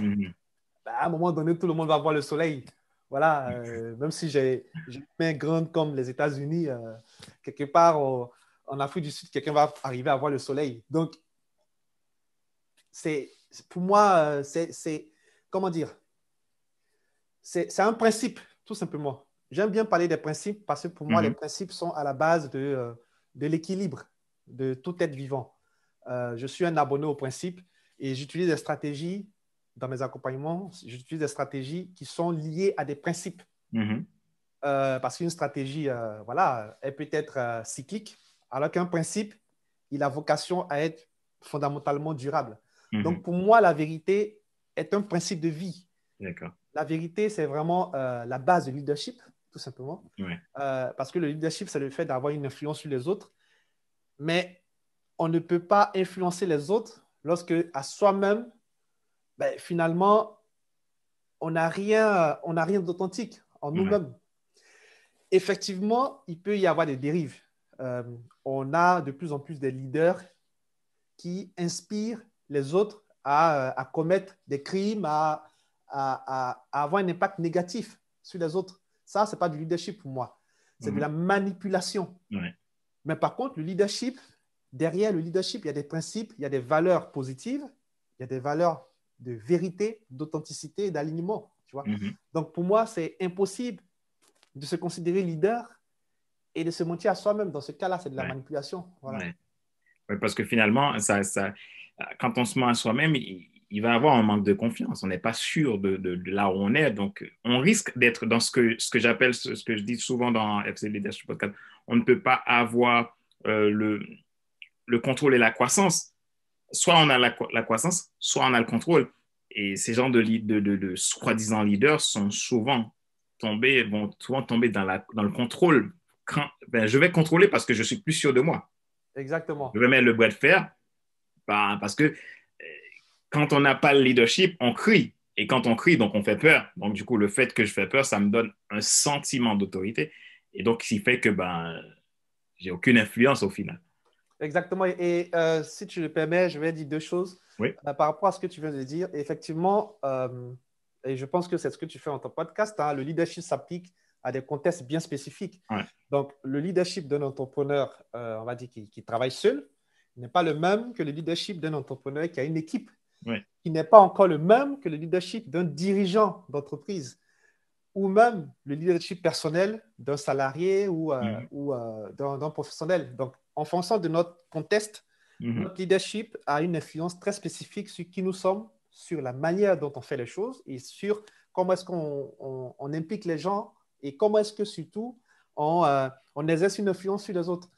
Mhm. Ben, à un moment donné, tout le monde va voir le soleil. Voilà, (laughs) même si j'ai une main grande comme les États-Unis, quelque part... On, en Afrique du Sud, quelqu'un va arriver à voir le soleil. Donc, c'est pour moi, euh, c'est comment dire C'est un principe, tout simplement. J'aime bien parler des principes parce que pour moi, les mhm. principes sont à la base de, euh, de l'équilibre de tout être vivant. Euh, je suis un abonné aux principes et j'utilise des stratégies dans mes accompagnements. J'utilise des stratégies qui sont liées à des principes. Mhm. parce qu'une stratégie, voilà, elle peut être cyclique, alors qu'un principe, il a vocation à être fondamentalement durable. Mhm. Donc pour moi, la vérité est un principe de vie. La vérité, c'est vraiment euh, la base du leadership, tout simplement. Euh, parce que le leadership, c'est le fait d'avoir une influence sur les autres. Mais on ne peut pas influencer les autres lorsque à soi-même, ben, finalement, on n'a rien, rien d'authentique en nous-mêmes. Effectivement, il peut y avoir des dérives. Euh, on a de plus en plus des leaders qui inspirent les autres à, euh, commettre des crimes, à, avoir un impact négatif sur les autres. Ça, ce n'est pas du leadership pour moi. C'est de la mhm. manipulation. Mais par contre, le leadership, derrière le leadership, il y a des principes, il y a des valeurs positives, il y a des valeurs de vérité, d'authenticité d'alignement. Mhm. Donc, pour moi, c'est impossible de se considérer leader et de se mentir à soi-même. Dans ce cas-là, c'est de la manipulation. Voilà. parce que finalement, ça, ça, quand on se ment à soi-même, il, il, va avoir un manque de confiance. On n'est pas sûr de, de, là où on est. Donc, on risque d'être dans ce que, ce que j'appelle, ce, que je dis souvent dans FCB Podcast. On ne peut pas avoir euh, le, le contrôle et la croissance. Soit on a la, croissance, soit on a le contrôle. Et ces gens de, de, de, soi-disant leaders sont souvent tombés, vont souvent tomber dans, la, dans le contrôle ben, je vais contrôler parce que je suis plus sûr de moi. Exactement. Je vais mettre le bras de fer ben, parce que euh, quand on n'a pas le leadership, on crie. Et quand on crie, donc on fait peur. Donc du coup, le fait que je fais peur, ça me donne un sentiment d'autorité. Et donc, ce qui fait que ben, j'ai aucune influence au final. Exactement. Et euh, si tu le permets, je vais dire deux choses oui. Euh, par rapport à ce que tu viens de dire. Effectivement, et je pense que c'est ce que tu fais en ton podcast, hein, le leadership s'applique à des contextes bien spécifiques. Donc, le leadership d'un entrepreneur, euh, on va dire, qui, travaille seul, n'est pas le même que le leadership d'un entrepreneur qui a une équipe, qui n'est pas encore le même que le leadership d'un dirigeant d'entreprise, ou même le leadership personnel d'un salarié ou, euh, mm-hmm. ou euh, d'un professionnel. Donc, en fonction de notre contexte, mm-hmm. notre leadership a une influence très spécifique sur qui nous sommes, sur la manière dont on fait les choses et sur comment est-ce qu'on implique les gens et comment est-ce que surtout on, euh, on, exerce une influence sur les autres.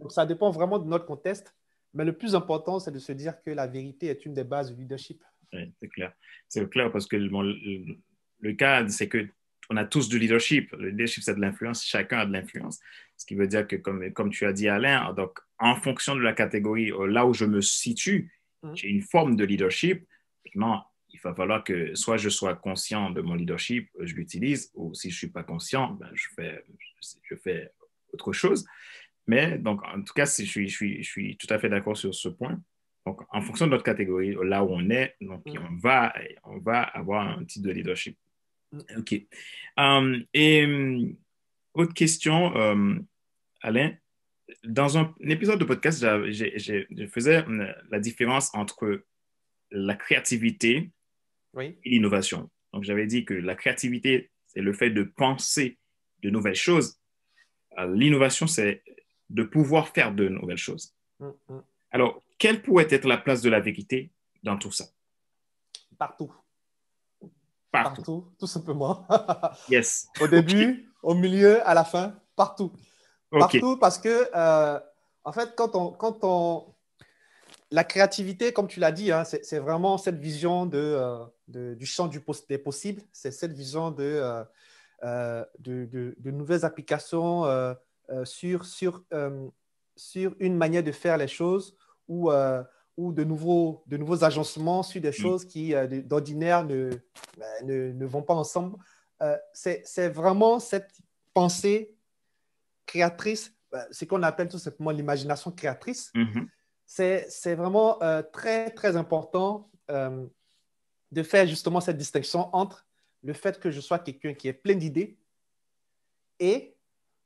Donc ça dépend vraiment de notre contexte, mais le plus important, c'est de se dire que la vérité est une des bases du leadership. c'est clair. C'est clair parce que le, le cadre, c'est que on a tous du leadership. Le leadership, c'est de l'influence. Chacun a de l'influence. Ce qui veut dire que, comme, comme tu as dit, Alain, donc, en fonction de la catégorie, euh, là où je me situe, hum. j'ai une forme de leadership. Maintenant, il va falloir que soit je sois conscient de mon leadership, je l'utilise, ou si je ne suis pas conscient, ben je, fais, je fais autre chose. Mais donc, en tout cas, je suis, je suis, je suis tout à fait d'accord sur ce point. Donc, en fonction de notre catégorie, là où on est, donc, mm. on, va, on va avoir un type de leadership. Mm. OK. Hum, et hum, autre question, hum, Alain. Dans un, épisode de podcast, je faisais la différence entre la créativité et l'innovation. Donc, j'avais dit que la créativité, c'est le fait de penser de nouvelles choses. Euh, l'innovation, c'est de pouvoir faire de nouvelles choses. Mm, mm. Alors, quelle pourrait être la place de la vérité dans tout ça Partout. Partout. tout simplement. (laughs) yes. Au début, au milieu, à la fin, partout. Partout parce que, euh, en fait, quand on, quand on... La créativité, comme tu l'as dit, hein, c'est vraiment cette vision de... Euh, du champ des possibles, c'est cette vision de, euh, euh, de, nouvelles applications euh, sur, sur, sur une manière de faire les choses ou, ou de, nouveaux, de nouveaux agencements sur des mm. choses qui, d'ordinaire, ne, bah, ne, ne, vont pas ensemble. c'est vraiment cette pensée créatrice, bah, ce qu'on appelle tout simplement l'imagination créatrice. Mm-hmm. C'est C'est vraiment très, très important de faire justement cette distinction entre le fait que je sois quelqu'un qui est plein d'idées et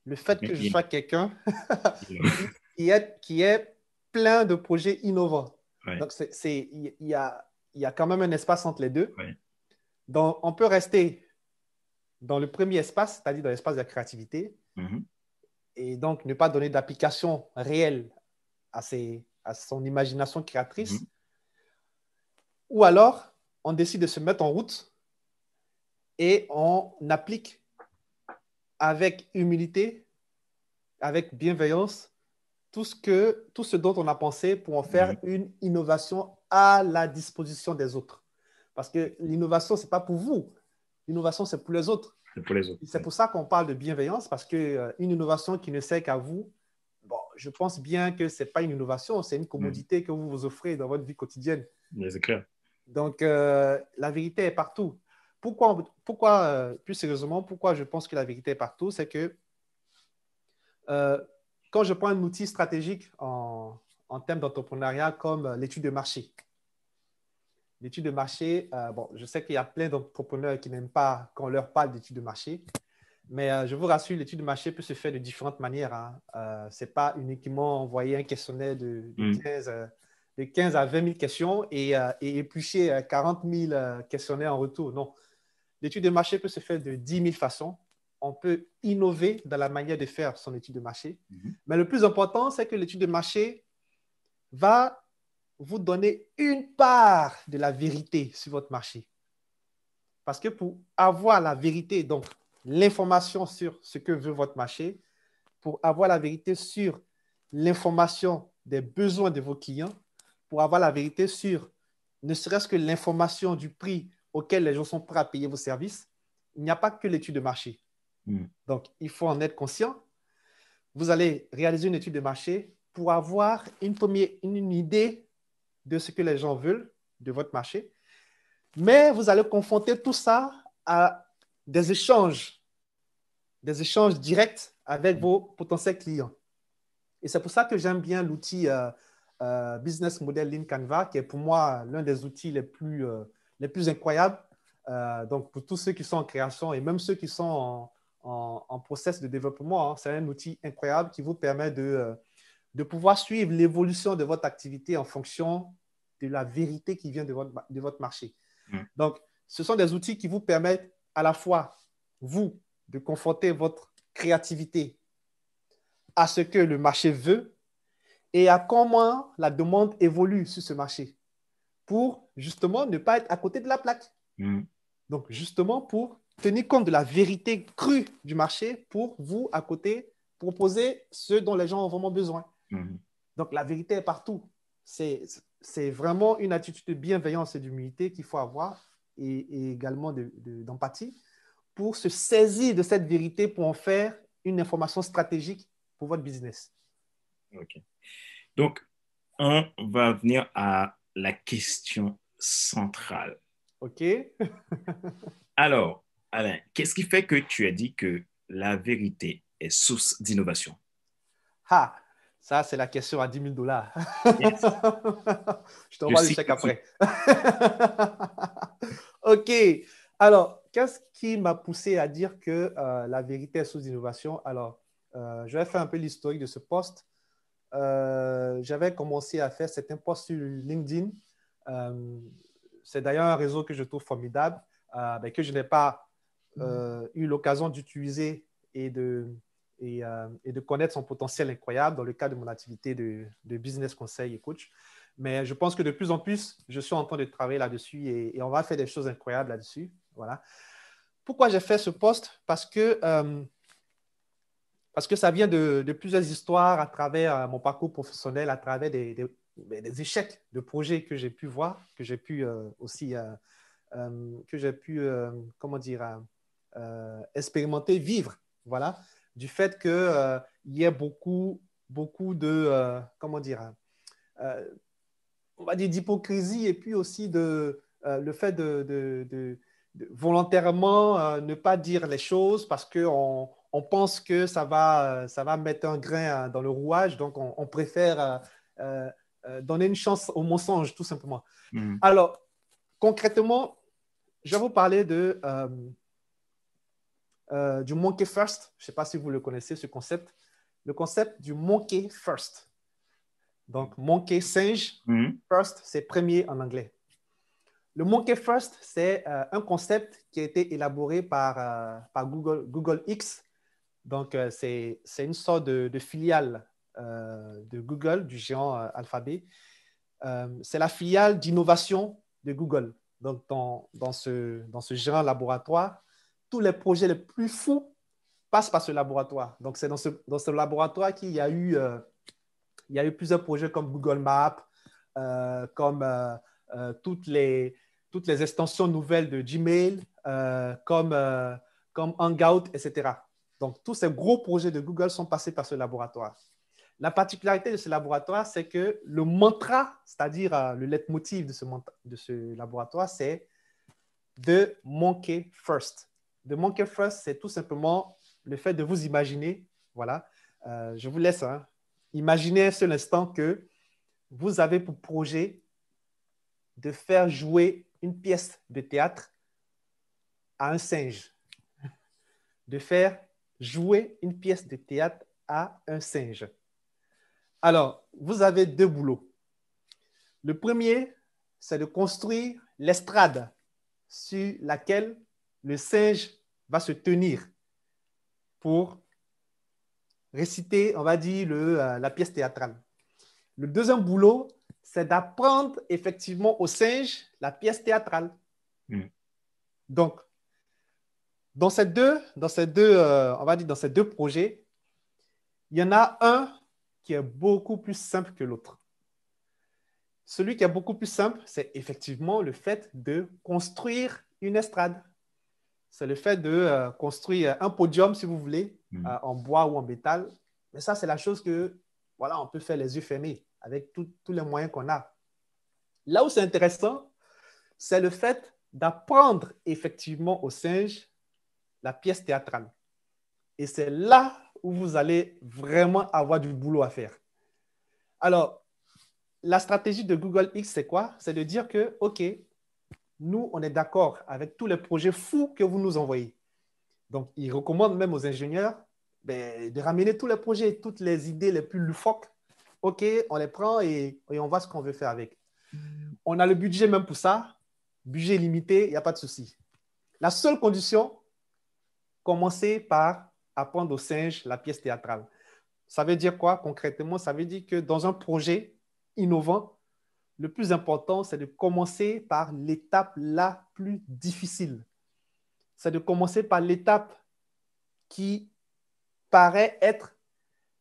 le fait que je sois quelqu'un (laughs) qui, est, qui est plein de projets innovants. Donc, il y, a, quand même un espace entre les deux. Donc, on peut rester dans le premier espace, c'est-à-dire dans l'espace de la créativité, mm-hmm. et donc ne pas donner d'application réelle à, à son imagination créatrice. Mm-hmm. Ou alors, on décide de se mettre en route et on applique avec humilité, avec bienveillance, tout ce, que, tout ce dont on a pensé pour en faire mhm. une innovation à la disposition des autres. Parce que l'innovation, ce n'est pas pour vous. L'innovation, c'est pour les autres. C'est pour les autres. C'est pour ça qu'on parle de bienveillance, parce qu'une euh, innovation qui ne sert qu'à vous, bon, je pense bien que ce n'est pas une innovation, c'est une commodité mhm. que vous vous offrez dans votre vie quotidienne. C'est clair. Donc, euh, la vérité est partout. Pourquoi, pourquoi euh, plus sérieusement, pourquoi je pense que la vérité est partout C'est que euh, quand je prends un outil stratégique en, termes d'entrepreneuriat comme l'étude de marché, l'étude de marché, bon, je sais qu'il y a plein d'entrepreneurs qui n'aiment pas quand on leur parle d'étude de marché, mais je vous rassure, l'étude de marché peut se faire de différentes manières. Hein. Ce n'est pas uniquement envoyer un questionnaire de, de mm de 15 à 20 000 questions et, euh, éplucher 40 euh, 000 euh, questionnaires en retour. Non. L'étude de marché peut se faire de 10 000 façons. On peut innover dans la manière de faire son étude de marché. Mhm. Mais le plus important, c'est que l'étude de marché va vous donner une part de la vérité sur votre marché. Parce que pour avoir la vérité, donc l'information sur ce que veut votre marché, pour avoir la vérité sur l'information des besoins de vos clients, pour avoir la vérité sur ne serait-ce que l'information du prix auquel les gens sont prêts à payer vos services, il n'y a pas que l'étude de marché. Hmm. Donc, il faut en être conscient. Vous allez réaliser une étude de marché pour avoir une, première, une, idée de ce que les gens veulent de votre marché. Mais vous allez confronter tout ça à des échanges, des échanges directs avec hmm. vos potentiels clients. Et c'est pour ça que j'aime bien l'outil euh, euh, business model Lean Canva, qui est pour moi l'un des outils les plus, euh, les plus incroyables. Euh, donc, pour tous ceux qui sont en création et même ceux qui sont en, en, process de développement, hein, c'est un outil incroyable qui vous permet de, de pouvoir suivre l'évolution de votre activité en fonction de la vérité qui vient de votre, de votre marché. Mmh. Donc, ce sont des outils qui vous permettent à la fois, vous, de confronter votre créativité à ce que le marché veut et à comment la demande évolue sur ce marché pour justement ne pas être à côté de la plaque. Mm. Donc, justement, pour tenir compte de la vérité crue du marché pour vous, à côté, proposer ce dont les gens ont vraiment besoin. Mm. Donc, la vérité est partout. C'est, vraiment une attitude de bienveillance et d'humilité qu'il faut avoir et, également d'empathie pour se saisir de cette vérité pour en faire une information stratégique pour votre business. OK. Donc, on va venir à la question centrale. OK. (laughs) Alors, Alain, qu'est-ce qui fait que tu as dit que la vérité est source d'innovation? Ah, ça, c'est la question à 10 000 dollars. Yes. (laughs) Je t'envoie le chèque après. (laughs) OK. Alors, qu'est-ce qui m'a poussé à dire que euh, la vérité est source d'innovation? Alors, euh, je vais faire un peu l'historique de ce poste. Euh, j'avais commencé à faire certains posts sur LinkedIn. Euh, c'est d'ailleurs un réseau que je trouve formidable, euh, que je n'ai pas mhm. eu l'occasion d'utiliser et de, et, de connaître son potentiel incroyable dans le cadre de mon activité de, business conseil et coach. Mais je pense que de plus en plus, je suis en train de travailler là-dessus et, et on va faire des choses incroyables là-dessus. Voilà. Pourquoi j'ai fait ce poste Parce que parce que ça vient de, plusieurs histoires à travers euh, mon parcours professionnel, à travers ben, des, échecs de projets que j'ai pu voir, que j'ai pu euh, aussi, euh, que j'ai pu, comment dire, expérimenter, vivre, voilà, du fait il y a beaucoup, beaucoup de, comment dire, on va dire d'hypocrisie et puis aussi de, le fait de volontairement ne pas dire les choses parce qu'on on pense que ça va, euh, ça va mettre un grain dans le rouage, donc on, préfère euh, euh, donner une chance au mensonge, tout simplement. Mhm. Alors, concrètement, je vais vous parler de, du monkey first. Je ne sais pas si vous le connaissez, ce concept. Le concept du monkey first. Donc, monkey singe, mhm. first, c'est premier en anglais. Le monkey first, c'est un concept qui a été élaboré par, par Google, Google X donc, euh, c'est une sorte de, filiale euh, de Google, du géant euh, Alphabet. c'est la filiale d'innovation de Google. Donc, dans, dans, ce, dans ce géant laboratoire, tous les projets les plus fous passent par ce laboratoire. Donc, c'est dans ce, dans ce, laboratoire qu'il y, a eu, il y a eu plusieurs projets comme Google Maps, comme toutes, les, toutes les extensions nouvelles de Gmail, comme, comme Hangout, etc. Donc, tous ces gros projets de Google sont passés par ce laboratoire. La particularité de ce laboratoire, c'est que le mantra, c'est-à-dire euh, le leitmotiv de ce, laboratoire, c'est de manquer first. De manquer first, c'est tout simplement le fait de vous imaginer, voilà, euh, je vous laisse, hein, imaginer imaginez un seul instant que vous avez pour projet de faire jouer une pièce de théâtre à un singe, de faire jouer une pièce de théâtre à un singe. Alors, vous avez deux boulots. Le premier, c'est de construire l'estrade sur laquelle le singe va se tenir pour réciter, on va dire, euh, la pièce théâtrale. Le deuxième boulot, c'est d'apprendre effectivement au singe la pièce théâtrale. Mm. Donc, dans ces deux, dans ces deux, euh, on va dire dans ces deux projets, il y en a un qui est beaucoup plus simple que l'autre. Celui qui est beaucoup plus simple, c'est effectivement le fait de construire une estrade. C'est le fait de euh, construire un podium, si vous voulez, mm. euh, en bois ou en métal. Mais ça, c'est la chose que, voilà, on peut faire les yeux fermés avec tous les moyens qu'on a. Là où c'est intéressant, c'est le fait d'apprendre effectivement aux singes la pièce théâtrale. Et c'est là où vous allez vraiment avoir du boulot à faire. Alors, la stratégie de Google X, c'est quoi C'est de dire que, OK, nous, on est d'accord avec tous les projets fous que vous nous envoyez. Donc, ils recommandent même aux ingénieurs ben, de ramener tous les projets, toutes les idées les plus loufoques. OK, on les prend et, et on voit ce qu'on veut faire avec. On a le budget même pour ça. Budget limité, il n'y a pas de souci. La seule condition, Commencer par apprendre au singe la pièce théâtrale. Ça veut dire quoi concrètement Ça veut dire que dans un projet innovant, le plus important, c'est de commencer par l'étape la plus difficile. C'est de commencer par l'étape qui paraît être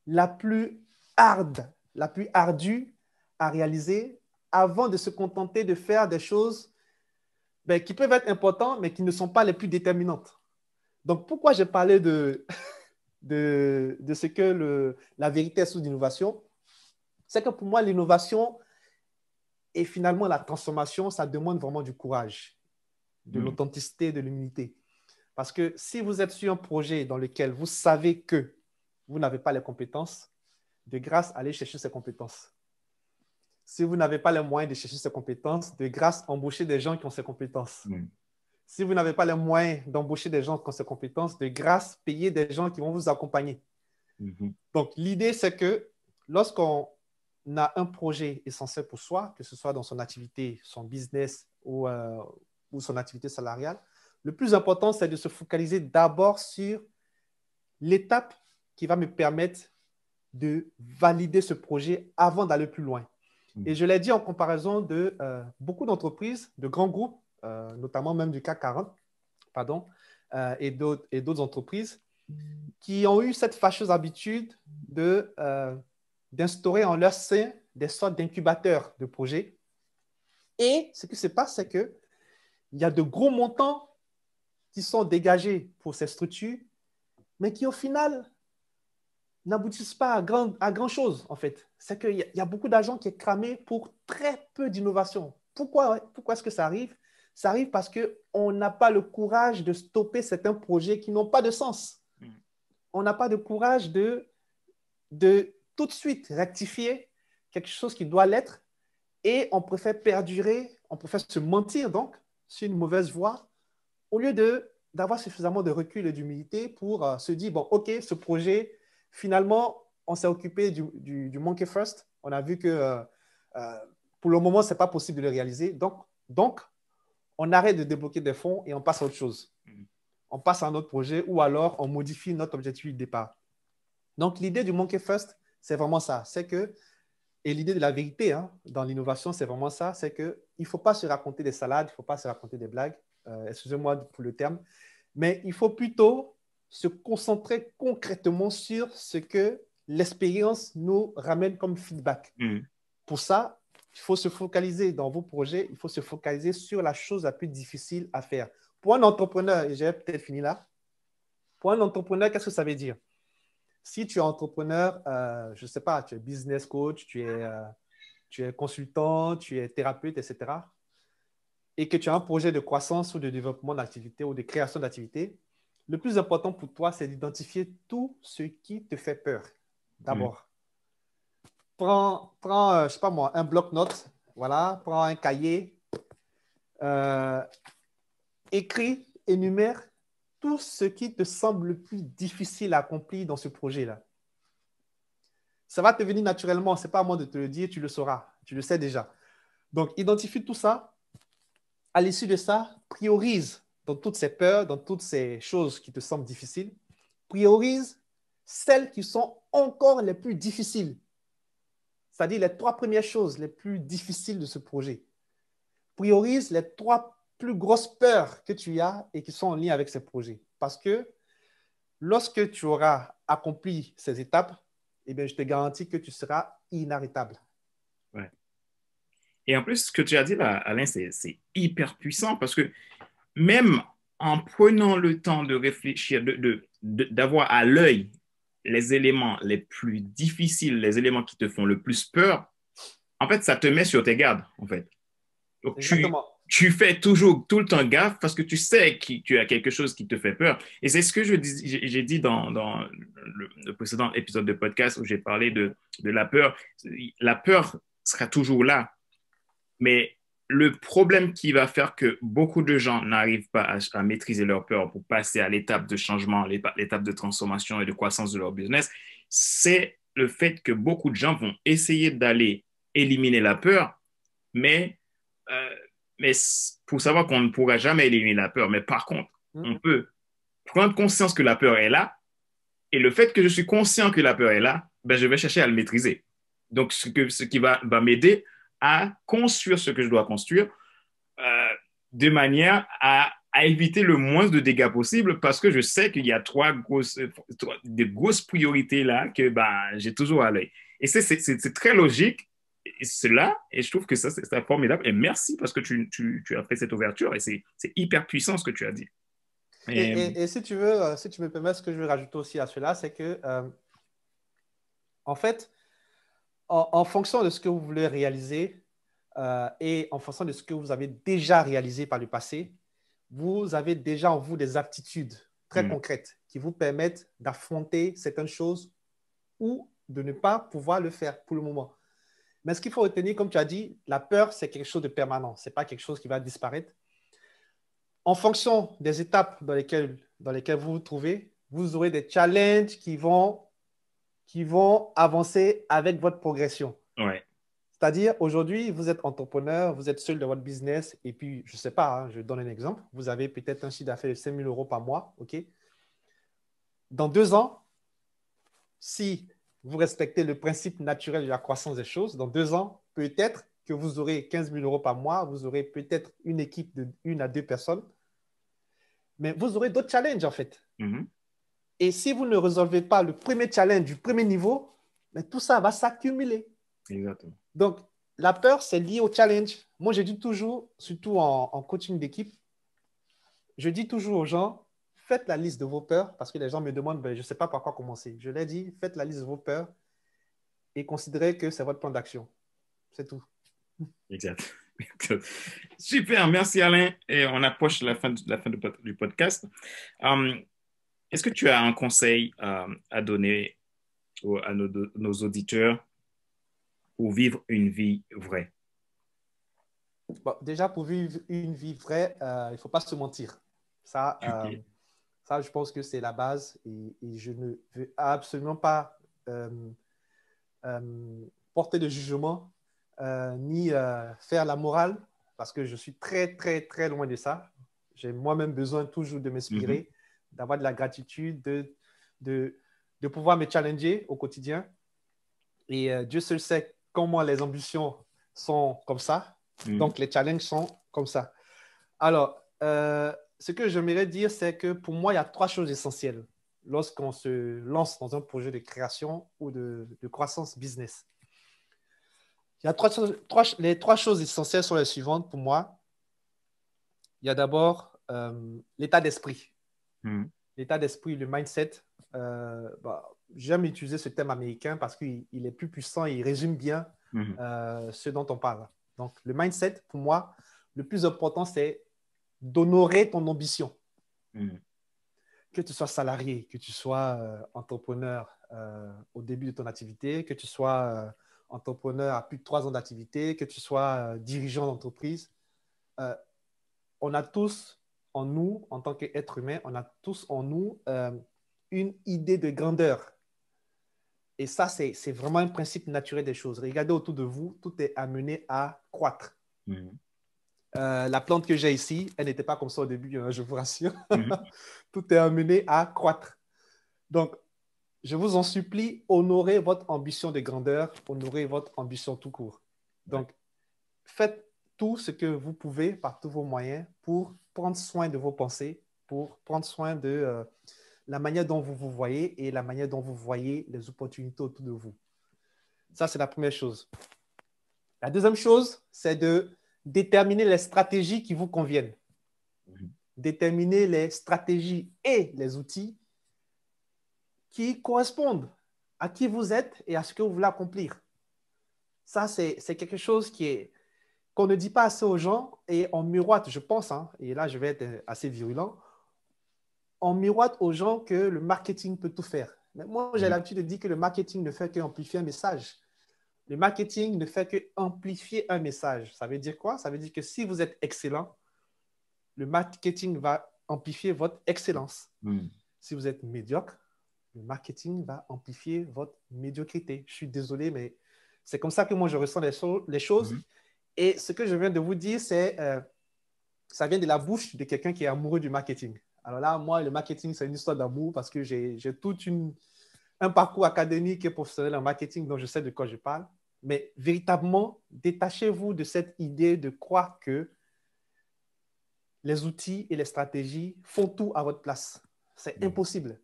la plus arde, la plus ardue à réaliser avant de se contenter de faire des choses ben, qui peuvent être importantes, mais qui ne sont pas les plus déterminantes. Donc, pourquoi j'ai parlé de, (laughs) ce que la vérité est sous l'innovation C'est que pour moi, l'innovation et finalement la transformation, ça demande vraiment du courage, de mm. l'authenticité, de l'humilité. Parce que si vous êtes sur un projet dans lequel vous savez que vous n'avez pas les compétences, de grâce, allez chercher ces compétences. Si vous n'avez pas les moyens de chercher ces compétences, de grâce, embauchez des gens qui ont ces compétences. Mm. Si vous n'avez pas les moyens d'embaucher des gens qui ont ces compétences, de grâce, payer des gens qui vont vous accompagner. Mm-hmm. Donc, l'idée, c'est que lorsqu'on a un projet essentiel pour soi, que ce soit dans son activité, son business euh, ou, son activité salariale, le plus important, c'est de se focaliser d'abord sur l'étape qui va me permettre de valider ce projet avant d'aller plus loin. Mm. Et je l'ai dit en comparaison de euh, beaucoup d'entreprises, de grands groupes euh, notamment même du CAC 40, pardon, euh, et d'autres entreprises qui ont eu cette fâcheuse habitude euh, d'instaurer en leur sein des sortes d'incubateurs de projets. Et ce qui se passe, c'est qu'il y a de gros montants qui sont dégagés pour ces structures, mais qui au final n'aboutissent pas à grand, à grand chose, en fait. C'est qu'il y, y, a beaucoup d'argent qui est cramé pour très peu d'innovation. Pourquoi, pourquoi est-ce que ça arrive ça arrive parce qu'on n'a pas le courage de stopper certains projets qui n'ont pas de sens. Mm. On n'a pas le courage de, de tout de suite rectifier quelque chose qui doit l'être et on préfère perdurer, on préfère se mentir donc sur une mauvaise voie au lieu de d'avoir suffisamment de recul et d'humilité pour euh, se dire, bon, OK, ce projet, finalement, on s'est occupé du, du, Monkey First. On a vu que euh, euh, pour le moment, ce n'est pas possible de le réaliser. Donc, donc on arrête de débloquer des fonds et on passe à autre chose. Mm. On passe à un autre projet ou alors on modifie notre objectif de départ. Donc, l'idée du Monkey First, c'est vraiment ça. C'est que, et l'idée de la vérité hein, dans l'innovation, c'est vraiment ça. C'est qu'il ne faut pas se raconter des salades, il ne faut pas se raconter des blagues. Euh, excusez-moi pour le terme. Mais il faut plutôt se concentrer concrètement sur ce que l'expérience nous ramène comme feedback. Mm. Pour ça, il faut se focaliser dans vos projets, il faut se focaliser sur la chose la plus difficile à faire. Pour un entrepreneur, et j'ai peut-être fini là, pour un entrepreneur, qu'est-ce que ça veut dire Si tu es entrepreneur, euh, je ne sais pas, tu es business coach, tu es, euh, consultant, tu es thérapeute, etc., et que tu as un projet de croissance ou de développement d'activité ou de création d'activité, le plus important pour toi, c'est d'identifier tout ce qui te fait peur, d'abord. Mm prends, euh, je sais pas moi, un bloc-notes, voilà, prends un cahier, euh, écris, énumère tout ce qui te semble le plus difficile à accomplir dans ce projet-là. Ça va te venir naturellement, ce n'est pas à moi de te le dire, tu le sauras, tu le sais déjà. Donc, identifie tout ça. À l'issue de ça, priorise dans toutes ces peurs, dans toutes ces choses qui te semblent difficiles. Priorise celles qui sont encore les plus difficiles cest les trois premières choses les plus difficiles de ce projet. Priorise les trois plus grosses peurs que tu as et qui sont en lien avec ce projet. Parce que lorsque tu auras accompli ces étapes, eh bien, je te garantis que tu seras inarrêtable. Et en plus, ce que tu as dit Alain, c'est hyper puissant parce que même en prenant le temps de réfléchir, d'avoir de, de, à l'œil les éléments les plus difficiles, les éléments qui te font le plus peur, en fait, ça te met sur tes gardes, en fait. Donc, tu, tu, fais toujours tout le temps gaffe parce que tu sais que tu as quelque chose qui te fait peur. Et c'est ce que je j'ai dit dans, dans le, précédent épisode de podcast où j'ai parlé de, de la peur. La peur sera toujours là, mais le problème qui va faire que beaucoup de gens n'arrivent pas à, maîtriser leur peur pour passer à l'étape de changement, l'étape de transformation et de croissance de leur business, c'est le fait que beaucoup de gens vont essayer d'aller éliminer la peur, mais, euh, mais pour savoir qu'on ne pourra jamais éliminer la peur. Mais par contre, mm. on peut prendre conscience que la peur est là, et le fait que je suis conscient que la peur est là, ben, je vais chercher à le maîtriser. Donc, ce, que, ce qui va m'aider à construire ce que je dois construire euh, de manière à, éviter le moins de dégâts possible parce que je sais qu'il y a trois grosses, trois, des grosses priorités là que ben, j'ai toujours à l'œil. Et c'est très logique cela, et je trouve que ça, c'est formidable. Et merci parce que tu, tu, tu as fait cette ouverture et c'est hyper puissant ce que tu as dit. Et, et, si tu veux, euh, si tu me permets, ce que je veux rajouter aussi à cela, c'est que, euh, en fait, en, fonction de ce que vous voulez réaliser euh, et en fonction de ce que vous avez déjà réalisé par le passé, vous avez déjà en vous des aptitudes très mm. concrètes qui vous permettent d'affronter certaines choses ou de ne pas pouvoir le faire pour le moment. Mais ce qu'il faut retenir, comme tu as dit, la peur, c'est quelque chose de permanent. Ce n'est pas quelque chose qui va disparaître. En fonction des étapes dans lesquelles, dans lesquelles vous vous trouvez, vous aurez des challenges qui vont qui vont avancer avec votre progression. C'est-à-dire, aujourd'hui, vous êtes entrepreneur, vous êtes seul dans votre business, et puis, je ne sais pas, hein, je donne un exemple, vous avez peut-être un chiffre d'affaires de 5 000 euros par mois, OK Dans deux ans, si vous respectez le principe naturel de la croissance des choses, dans deux ans, peut-être que vous aurez 15 000 euros par mois, vous aurez peut-être une équipe de une à deux personnes, mais vous aurez d'autres challenges, en fait. Mm-hmm. Et si vous ne résolvez pas le premier challenge du premier niveau, tout ça va s'accumuler. Exactement. Donc, la peur, c'est lié au challenge. Moi, j'ai dit toujours, surtout en, coaching d'équipe, je dis toujours aux gens, faites la liste de vos peurs, parce que les gens me demandent, ben, je ne sais pas par quoi commencer. Je leur dis, faites la liste de vos peurs et considérez que c'est votre plan d'action. C'est tout. Exact. (laughs) Super, merci Alain. Et on approche la fin, la fin du, podcast. Euh, est-ce que tu as un conseil euh, à donner à nos, auditeurs pour vivre une vie vraie Déjà, pour vivre une vie vraie, euh, il ne faut pas se mentir. Ça, euh, ça je pense que c'est la base et, je ne veux absolument pas porter de jugement ni faire la morale parce que je suis très, très, très loin de ça. J'ai moi-même besoin toujours de m'inspirer. Mhm d'avoir de la gratitude, de, de, de, pouvoir me challenger au quotidien. Et euh, Dieu seul sait comment les ambitions sont comme ça. Mhm. Donc, les challenges sont comme ça. Alors, euh, ce que j'aimerais dire, c'est que pour moi, il y a trois choses essentielles lorsqu'on se lance dans un projet de création ou de, croissance business. Il y a les trois choses essentielles sont les suivantes pour moi. Il y a d'abord euh, l'état d'esprit. Hmm. L'état d'esprit, le mindset. Euh, bah, j'aime utiliser ce thème américain parce qu'il est plus puissant et il résume bien hmm. euh, ce dont on parle. Donc, le mindset, pour moi, le plus important, c'est d'honorer ton ambition. Hmm. Que tu sois salarié, que tu sois euh, entrepreneur au début de ton activité, que tu sois entrepreneur à plus de trois ans d'activité, que tu sois dirigeant d'entreprise, on a tous en nous, en tant qu'être humain, on a tous en nous euh, une idée de grandeur. Et ça, c'est, vraiment un principe naturel des choses. Regardez autour de vous, tout est amené à croître. Mhm. Euh, la plante que j'ai ici, elle n'était pas comme ça au début, hein, je vous rassure. Mhm. (laughs) tout est amené à croître. Donc, je vous en supplie, honorez votre ambition de grandeur, honorez votre ambition tout court. Donc, faites tout ce que vous pouvez par tous vos moyens pour prendre soin de vos pensées, pour prendre soin de euh, la manière dont vous vous voyez et la manière dont vous voyez les opportunités autour de vous. Ça, c'est la première chose. La deuxième chose, c'est de déterminer les stratégies qui vous conviennent. Mm-hmm. Déterminer les stratégies et les outils qui correspondent à qui vous êtes et à ce que vous voulez accomplir. Ça, c'est quelque chose qui est, qu'on ne dit pas assez aux gens et on miroite, je pense, hein, et là je vais être assez virulent, on miroite aux gens que le marketing peut tout faire. moi, j'ai mhm. l'habitude de dire que le marketing ne fait qu'amplifier un message. Le marketing ne fait qu'amplifier un message. Ça veut dire quoi Ça veut dire que si vous êtes excellent, le marketing va amplifier votre excellence. Mhm. Si vous êtes médiocre, le marketing va amplifier votre médiocrité. Je suis désolé, mais c'est comme ça que moi je ressens les, choses. Mhm. Et ce que je viens de vous dire, c'est que euh, ça vient de la bouche de quelqu'un qui est amoureux du marketing. Alors là, moi, le marketing, c'est une histoire d'amour parce que j'ai tout un parcours académique et professionnel en marketing, donc je sais de quoi je parle. Mais véritablement, détachez-vous de cette idée de croire que les outils et les stratégies font tout à votre place. C'est mmh. impossible.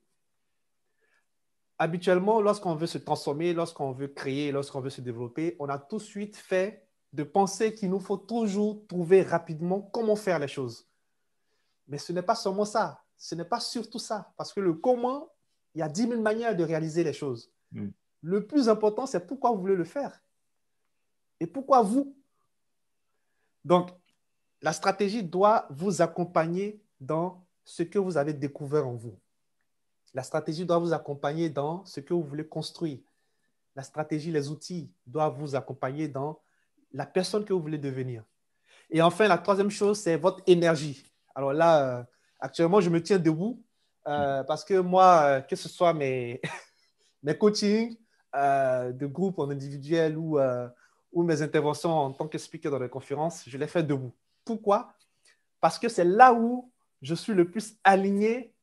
Habituellement, lorsqu'on veut se transformer, lorsqu'on veut créer, lorsqu'on veut se développer, on a tout de suite fait de penser qu'il nous faut toujours trouver rapidement comment faire les choses. Mais ce n'est pas seulement ça, ce n'est pas surtout ça, parce que le comment, il y a dix mille manières de réaliser les choses. Mm. Le plus important, c'est pourquoi vous voulez le faire et pourquoi vous. Donc, la stratégie doit vous accompagner dans ce que vous avez découvert en vous. La stratégie doit vous accompagner dans ce que vous voulez construire. La stratégie, les outils doivent vous accompagner dans la personne que vous voulez devenir. Et enfin, la troisième chose, c'est votre énergie. Alors là, euh, actuellement, je me tiens debout euh, parce que moi, euh, que ce soit mes, (laughs) mes coachings de groupe en individuel ou, ou mes interventions en tant que speaker dans les conférences, je les fais debout. Pourquoi Parce que c'est là où je suis le plus aligné,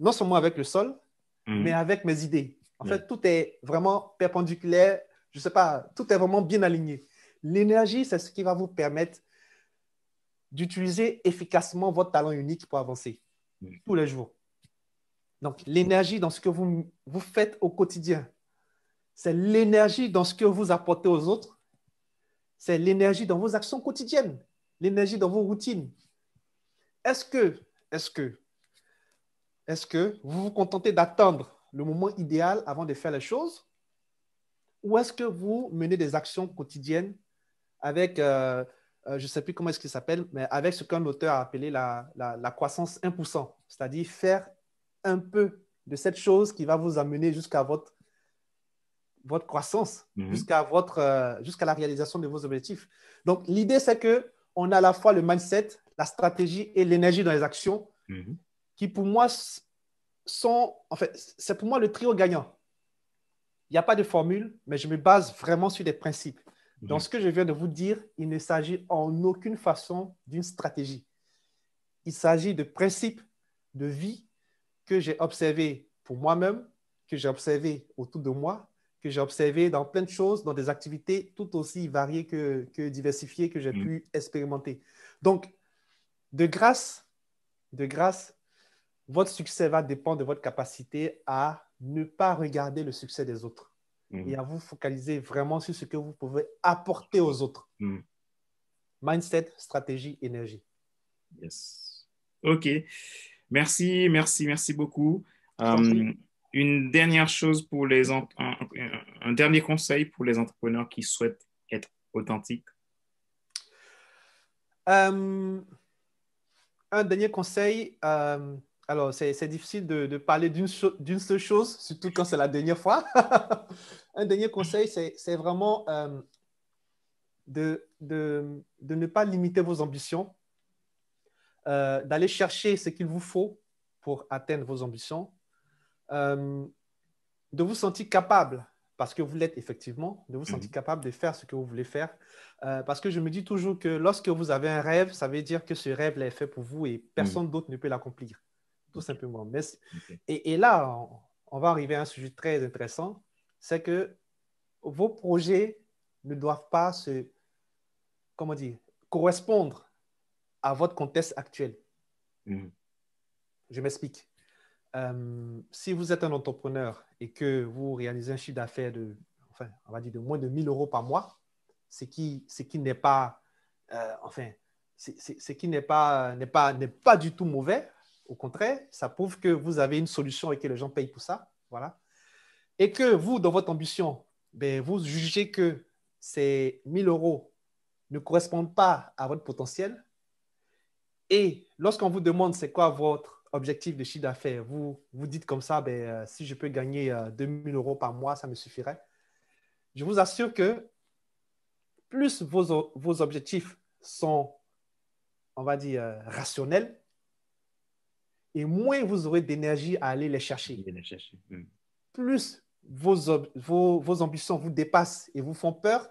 non seulement avec le sol, mhm. mais avec mes idées. En fait, tout est vraiment perpendiculaire. Je ne sais pas, tout est vraiment bien aligné. L'énergie, c'est ce qui va vous permettre d'utiliser efficacement votre talent unique pour avancer tous les jours. Donc, l'énergie dans ce que vous, vous faites au quotidien, c'est l'énergie dans ce que vous apportez aux autres, c'est l'énergie dans vos actions quotidiennes, l'énergie dans vos routines. Est-ce que, est-ce que, est-ce que vous vous contentez d'attendre le moment idéal avant de faire les choses ou est-ce que vous menez des actions quotidiennes avec, euh, euh, je ne sais plus comment est-ce qu'il s'appelle, mais avec ce qu'un auteur a appelé la, croissance 1%, c'est-à-dire faire un peu de cette chose qui va vous amener jusqu'à votre, votre croissance, mhm. jusqu'à euh, jusqu'à la réalisation de vos objectifs. Donc, l'idée, c'est que on a à la fois le mindset, la stratégie et l'énergie dans les actions mhm. qui, pour moi, sont, en fait, c'est pour moi le trio gagnant. Il n'y a pas de formule, mais je me base vraiment sur des principes. Dans mhm. ce que je viens de vous dire, il ne s'agit en aucune façon d'une stratégie. Il s'agit de principes de vie que j'ai observés pour moi-même, que j'ai observés autour de moi, que j'ai observés dans plein de choses, dans des activités tout aussi variées que, diversifiées que j'ai mhm. pu expérimenter. Donc, de grâce, de grâce, votre succès va dépendre de votre capacité à ne pas regarder le succès des autres Mhm. et à vous focaliser vraiment sur ce que vous pouvez apporter aux autres. Mhm. Mindset, stratégie, énergie. Yes. OK. Merci, merci, merci beaucoup. Euh, une dernière chose pour les un, dernier conseil pour les entrepreneurs qui souhaitent être authentiques. Euh, un dernier conseil. Euh, alors, c'est difficile de, de parler d'une seule chose, surtout quand c'est la dernière fois. (laughs) Un dernier mhm. conseil, c'est vraiment euh, de, ne pas limiter vos ambitions, euh, d'aller chercher ce qu'il vous faut pour atteindre vos ambitions, euh, de vous sentir capable, parce que vous l'êtes effectivement, de vous sentir mhm. capable de faire ce que vous voulez faire. parce que je me dis toujours que lorsque vous avez un rêve, ça veut dire que ce rêve est fait pour vous et personne mhm. d'autre ne peut l'accomplir, tout simplement. Mais, et, là, on, va arriver à un sujet très intéressant c'est que vos projets ne doivent pas se, comment dire, correspondre à votre contexte actuel. Mm-hmm. Je m'explique. Euh, si vous êtes un entrepreneur et que vous réalisez un chiffre d'affaires de, enfin, on va de moins de 1000 euros par mois, ce qui, qui n'est pas, euh, enfin, ce qui n'est pas, n'est pas, n'est pas du tout mauvais. Au contraire, ça prouve que vous avez une solution et que les gens payent pour ça. Voilà et que vous, dans votre ambition, ben, vous jugez que ces 1000 euros ne correspondent pas à votre potentiel, et lorsqu'on vous demande c'est quoi votre objectif de chiffre d'affaires, vous vous dites comme ça, ben, euh, si je peux gagner 2 euh, 2000 euros par mois, ça me suffirait. Je vous assure que plus vos, objectifs sont, on va dire, euh, rationnels, et moins vous aurez d'énergie à aller les chercher. Plus vos, ambitions vous dépassent et vous font peur,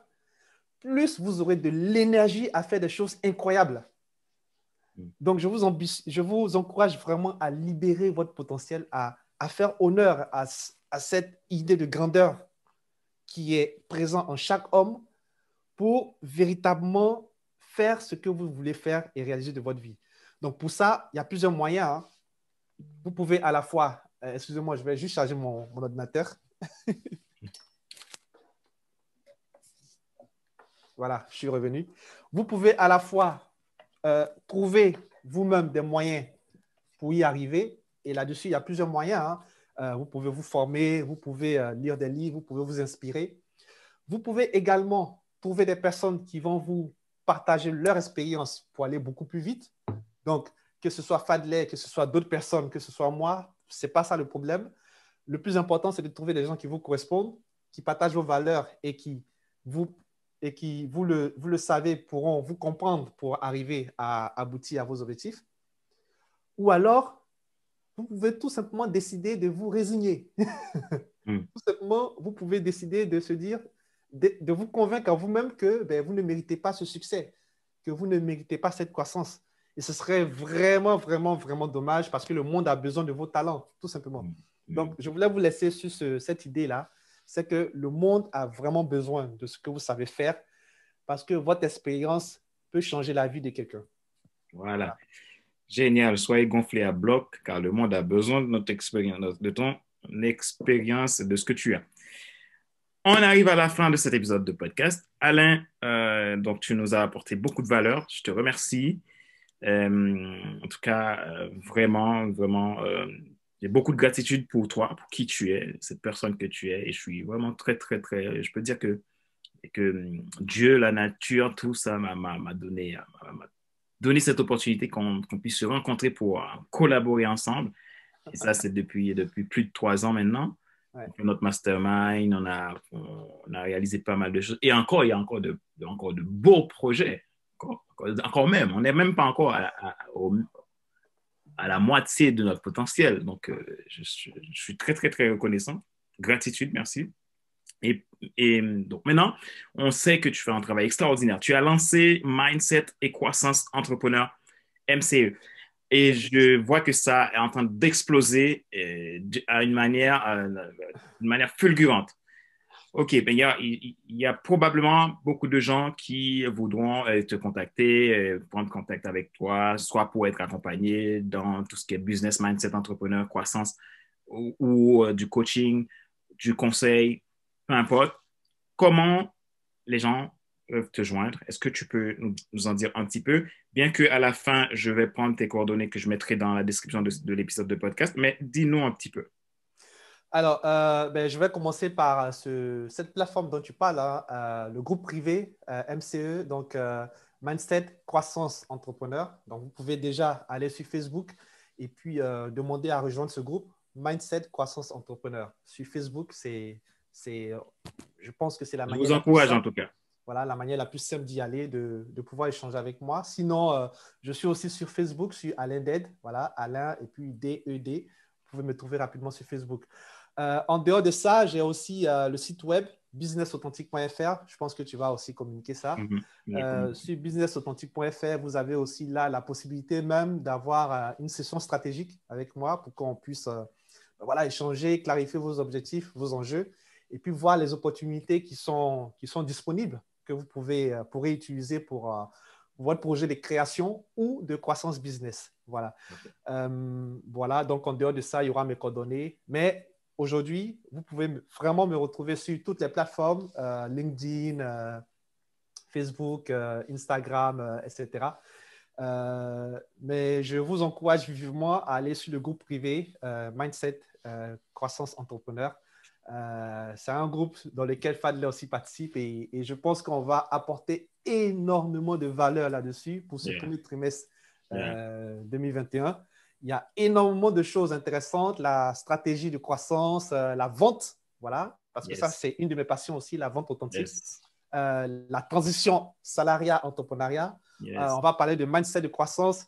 plus vous aurez de l'énergie à faire des choses incroyables. Mm. Donc, je vous, je vous encourage vraiment à libérer votre potentiel, à, faire honneur à, cette idée de grandeur qui est présente en chaque homme pour véritablement faire ce que vous voulez faire et réaliser de votre vie. Donc, pour ça, il y a plusieurs moyens. Hein. Vous pouvez à la fois, euh, excusez-moi, je vais juste charger mon ordinateur. (laughs) voilà, je suis revenu. Vous pouvez à la fois euh, trouver vous-même des moyens pour y arriver. Et là-dessus, il y a plusieurs moyens. Hein. Euh, vous pouvez vous former, vous pouvez euh, lire des livres, vous pouvez vous inspirer. Vous pouvez également trouver des personnes qui vont vous partager leur expérience pour aller beaucoup plus vite. Donc, que ce soit Fadley, que ce soit d'autres personnes, que ce soit moi, c'est pas ça le problème. Le plus important, c'est de trouver des gens qui vous correspondent, qui partagent vos valeurs et qui vous, et qui, vous, le, vous le savez, pourront vous comprendre pour arriver à aboutir à vos objectifs. Ou alors, vous pouvez tout simplement décider de vous résigner. (laughs) Hmm. tout simplement, vous pouvez décider de se dire, de, vous convaincre à vous-même que ben, vous ne méritez pas ce succès, que vous ne méritez pas cette croissance. Et ce serait vraiment, vraiment, vraiment dommage parce que le monde a besoin de vos talents, tout simplement. Hmm. Mm. Donc, je voulais vous laisser sur cette idée-là. C'est que le monde a vraiment besoin de ce que vous savez faire parce que votre expérience peut changer la vie de quelqu'un. Voilà. Génial. Soyez gonflé à bloc car le monde a besoin de, notre expérience, de ton expérience, de ce que tu as. On arrive à la fin de cet épisode de podcast. Alain, euh, donc tu nous as apporté beaucoup de valeur. Je te remercie. Euh, en tout cas, euh, vraiment, vraiment j'ai beaucoup de gratitude pour toi, pour qui tu es, cette personne que tu es. Et je suis vraiment très, très, très. Je peux dire que, que hum, Dieu, la nature, tout ça m'a donné, euh, donné cette opportunité qu'on puisse se rencontrer pour euh, collaborer ensemble. Et ça, c'est depuis, depuis plus de trois ans maintenant. Notre mastermind, on a, on a réalisé pas mal de choses. Et encore, il y a encore de, encore de beaux projets. Encore, même, on n'est même pas encore au, à la moitié de notre potentiel. Donc, euh, je, suis très, très, très reconnaissant. Gratitude, merci. Et, donc maintenant, on sait que tu fais un travail extraordinaire. Tu as lancé Mindset et Croissance Entrepreneur MCE. Et je vois que ça est en train d'exploser euh, à une manière, à euh, une manière fulgurante. OK, ben, il y, a, probablement beaucoup de gens qui voudront te contacter, euh, prendre contact avec toi, soit pour être accompagné dans tout ce qui est business mindset, entrepreneur, croissance ou, euh, du coaching, du conseil, peu importe. Comment les gens peuvent te joindre? Est-ce que tu peux nous, en dire un petit peu? Bien qu'à la fin, je vais prendre tes coordonnées que je mettrai dans la description de l'épisode de podcast, mais dis-nous un petit peu. Alors, euh, ben, je vais commencer par euh, cette plateforme dont tu parles, hein, euh, le groupe privé MCE, donc Mindset Croissance Entrepreneur. Donc, vous pouvez déjà aller sur Facebook et puis demander à rejoindre ce groupe Mindset Croissance Entrepreneur. Sur Facebook, c'est, c'est, je pense que c'est la manière. Je vous encourage en tout cas. Voilà, la manière la plus simple d'y aller, de, pouvoir échanger avec moi. Sinon, je suis aussi sur Facebook, sur Alain Ded, voilà, Alain et puis D-E-D, e Vous pouvez me trouver rapidement sur Facebook. Euh, en dehors de ça, j'ai aussi euh, le site web businessauthentique.fr. Je pense que tu vas aussi communiquer ça. Mhm. Euh, sur businessauthentique.fr, vous avez aussi là la possibilité même d'avoir une session stratégique avec moi pour qu'on puisse ben voilà, échanger, clarifier vos objectifs, vos enjeux et puis voir les opportunités qui sont, qui sont disponibles que vous pouvez, pourrez utiliser pour votre projet de création ou de croissance business. Voilà. voilà, donc en dehors de ça, il y aura mes coordonnées. Mais Aujourd'hui, vous pouvez vraiment me retrouver sur toutes les plateformes, euh, LinkedIn, euh, Facebook, euh, Instagram, etc. mais je vous encourage vivement à aller sur le groupe privé Mindset Croissance Entrepreneur. C'est un groupe dans lequel Fadler aussi participe et, je pense qu'on va apporter énormément de valeur là-dessus pour ce premier trimestre 2021. Il y a énormément de choses intéressantes, la stratégie de croissance, euh, la vente, voilà, parce que ça, c'est une de mes passions aussi, la vente authentique. Euh, la transition salariat-entrepreneuriat. Euh, on va parler de mindset de croissance.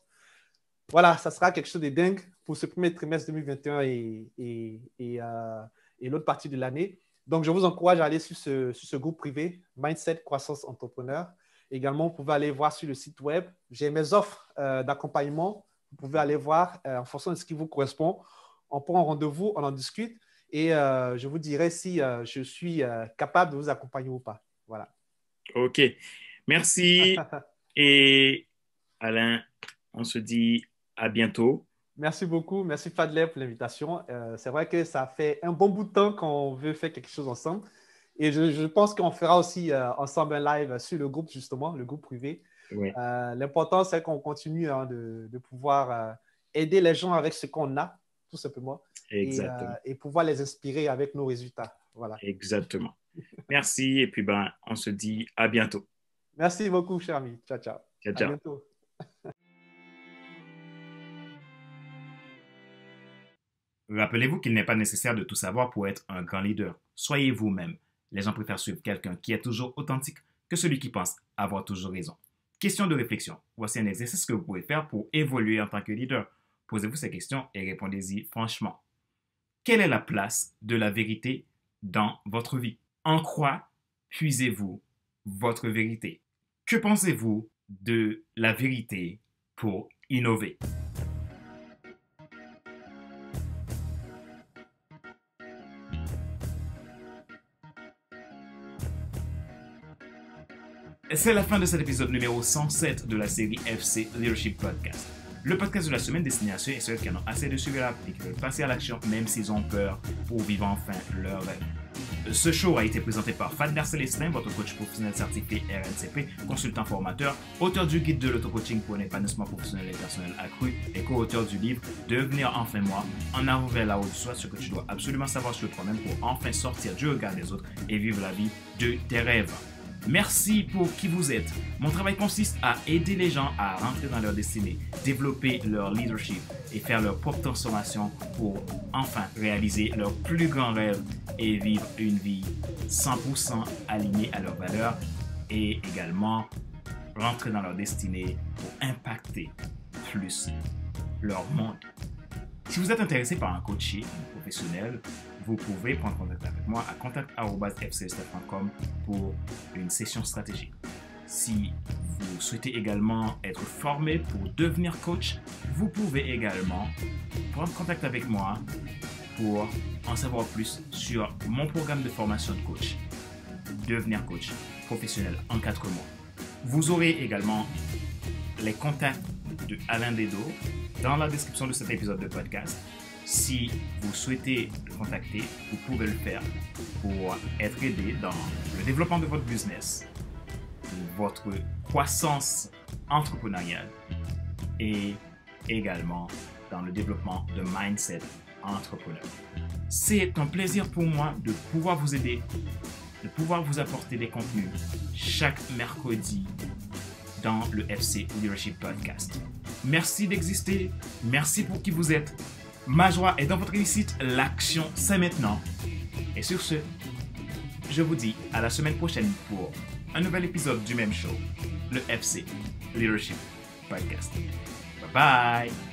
Voilà, ça sera quelque chose de dingue pour ce premier trimestre 2021 et, l'autre partie de l'année. Donc, je vous encourage à aller sur ce, groupe privé, Mindset Croissance Entrepreneur. Également, vous pouvez aller voir sur le site web. J'ai mes offres d'accompagnement vous pouvez aller voir euh, en fonction de ce qui vous correspond. On prend rendez-vous, on en discute et euh, je vous dirai si euh, je suis capable de vous accompagner ou pas. Voilà. OK. Merci. (laughs) et Alain, on se dit à bientôt. Merci beaucoup. Merci Fadler pour l'invitation. C'est vrai que ça fait un bon bout de temps qu'on veut faire quelque chose ensemble. Et je pense qu'on fera aussi ensemble un live sur le groupe, justement, le groupe privé. Euh, L'important, c'est qu'on continue hein, de, pouvoir euh, aider les gens avec ce qu'on a, tout simplement. Et, euh, pouvoir les inspirer avec nos résultats. Voilà. Exactement. (laughs) Merci. Et puis, ben, on se dit à bientôt. Merci beaucoup, cher ami. Ciao, ciao. Ciao, ciao. (laughs) Rappelez-vous qu'il n'est pas nécessaire de tout savoir pour être un grand leader. Soyez vous-même. Les gens préfèrent suivre quelqu'un qui est toujours authentique que celui qui pense avoir toujours raison. Question de réflexion. Voici un exercice que vous pouvez faire pour évoluer en tant que leader. Posez-vous ces questions et répondez-y franchement. Quelle est la place de la vérité dans votre vie En quoi puisez-vous votre vérité Que pensez-vous de la vérité pour innover C'est la fin de cet épisode numéro 107 de la série FC Leadership Podcast. Le podcast de la semaine destiné à ceux et celles qui en ont assez de suivre la et qui veulent passer à l'action même s'ils ont peur pour vivre enfin leur rêve. Ce show a été présenté par Fadler Célestin, votre coach professionnel certifié RNCP, consultant formateur, auteur du guide de l'auto-coaching pour un épanouissement professionnel et personnel accru et co-auteur du livre Devenir enfin moi, en arrivant vers la haut soi, ce que tu dois absolument savoir sur toi-même pour enfin sortir du regard des autres et vivre la vie de tes rêves. Merci pour qui vous êtes. Mon travail consiste à aider les gens à rentrer dans leur destinée, développer leur leadership et faire leur propre transformation pour enfin réaliser leur plus grand rêve et vivre une vie 100% alignée à leurs valeurs et également rentrer dans leur destinée pour impacter plus leur monde. Si vous êtes intéressé par un coaché, professionnel, vous pouvez prendre contact avec moi à contact.fcst.com pour une session stratégique. Si vous souhaitez également être formé pour devenir coach, vous pouvez également prendre contact avec moi pour en savoir plus sur mon programme de formation de coach, devenir coach professionnel en 4 mois. Vous aurez également les contacts de Alain Dedo dans la description de cet épisode de podcast si vous souhaitez le contacter, vous pouvez le faire pour être aidé dans le développement de votre business, votre croissance entrepreneuriale et également dans le développement de mindset entrepreneur. C'est un plaisir pour moi de pouvoir vous aider, de pouvoir vous apporter des contenus chaque mercredi dans le FC Leadership Podcast. Merci d'exister, merci pour qui vous êtes Ma joie est dans votre réussite. L'action, c'est maintenant. Et sur ce, je vous dis à la semaine prochaine pour un nouvel épisode du même show, le FC Leadership Podcast. Bye bye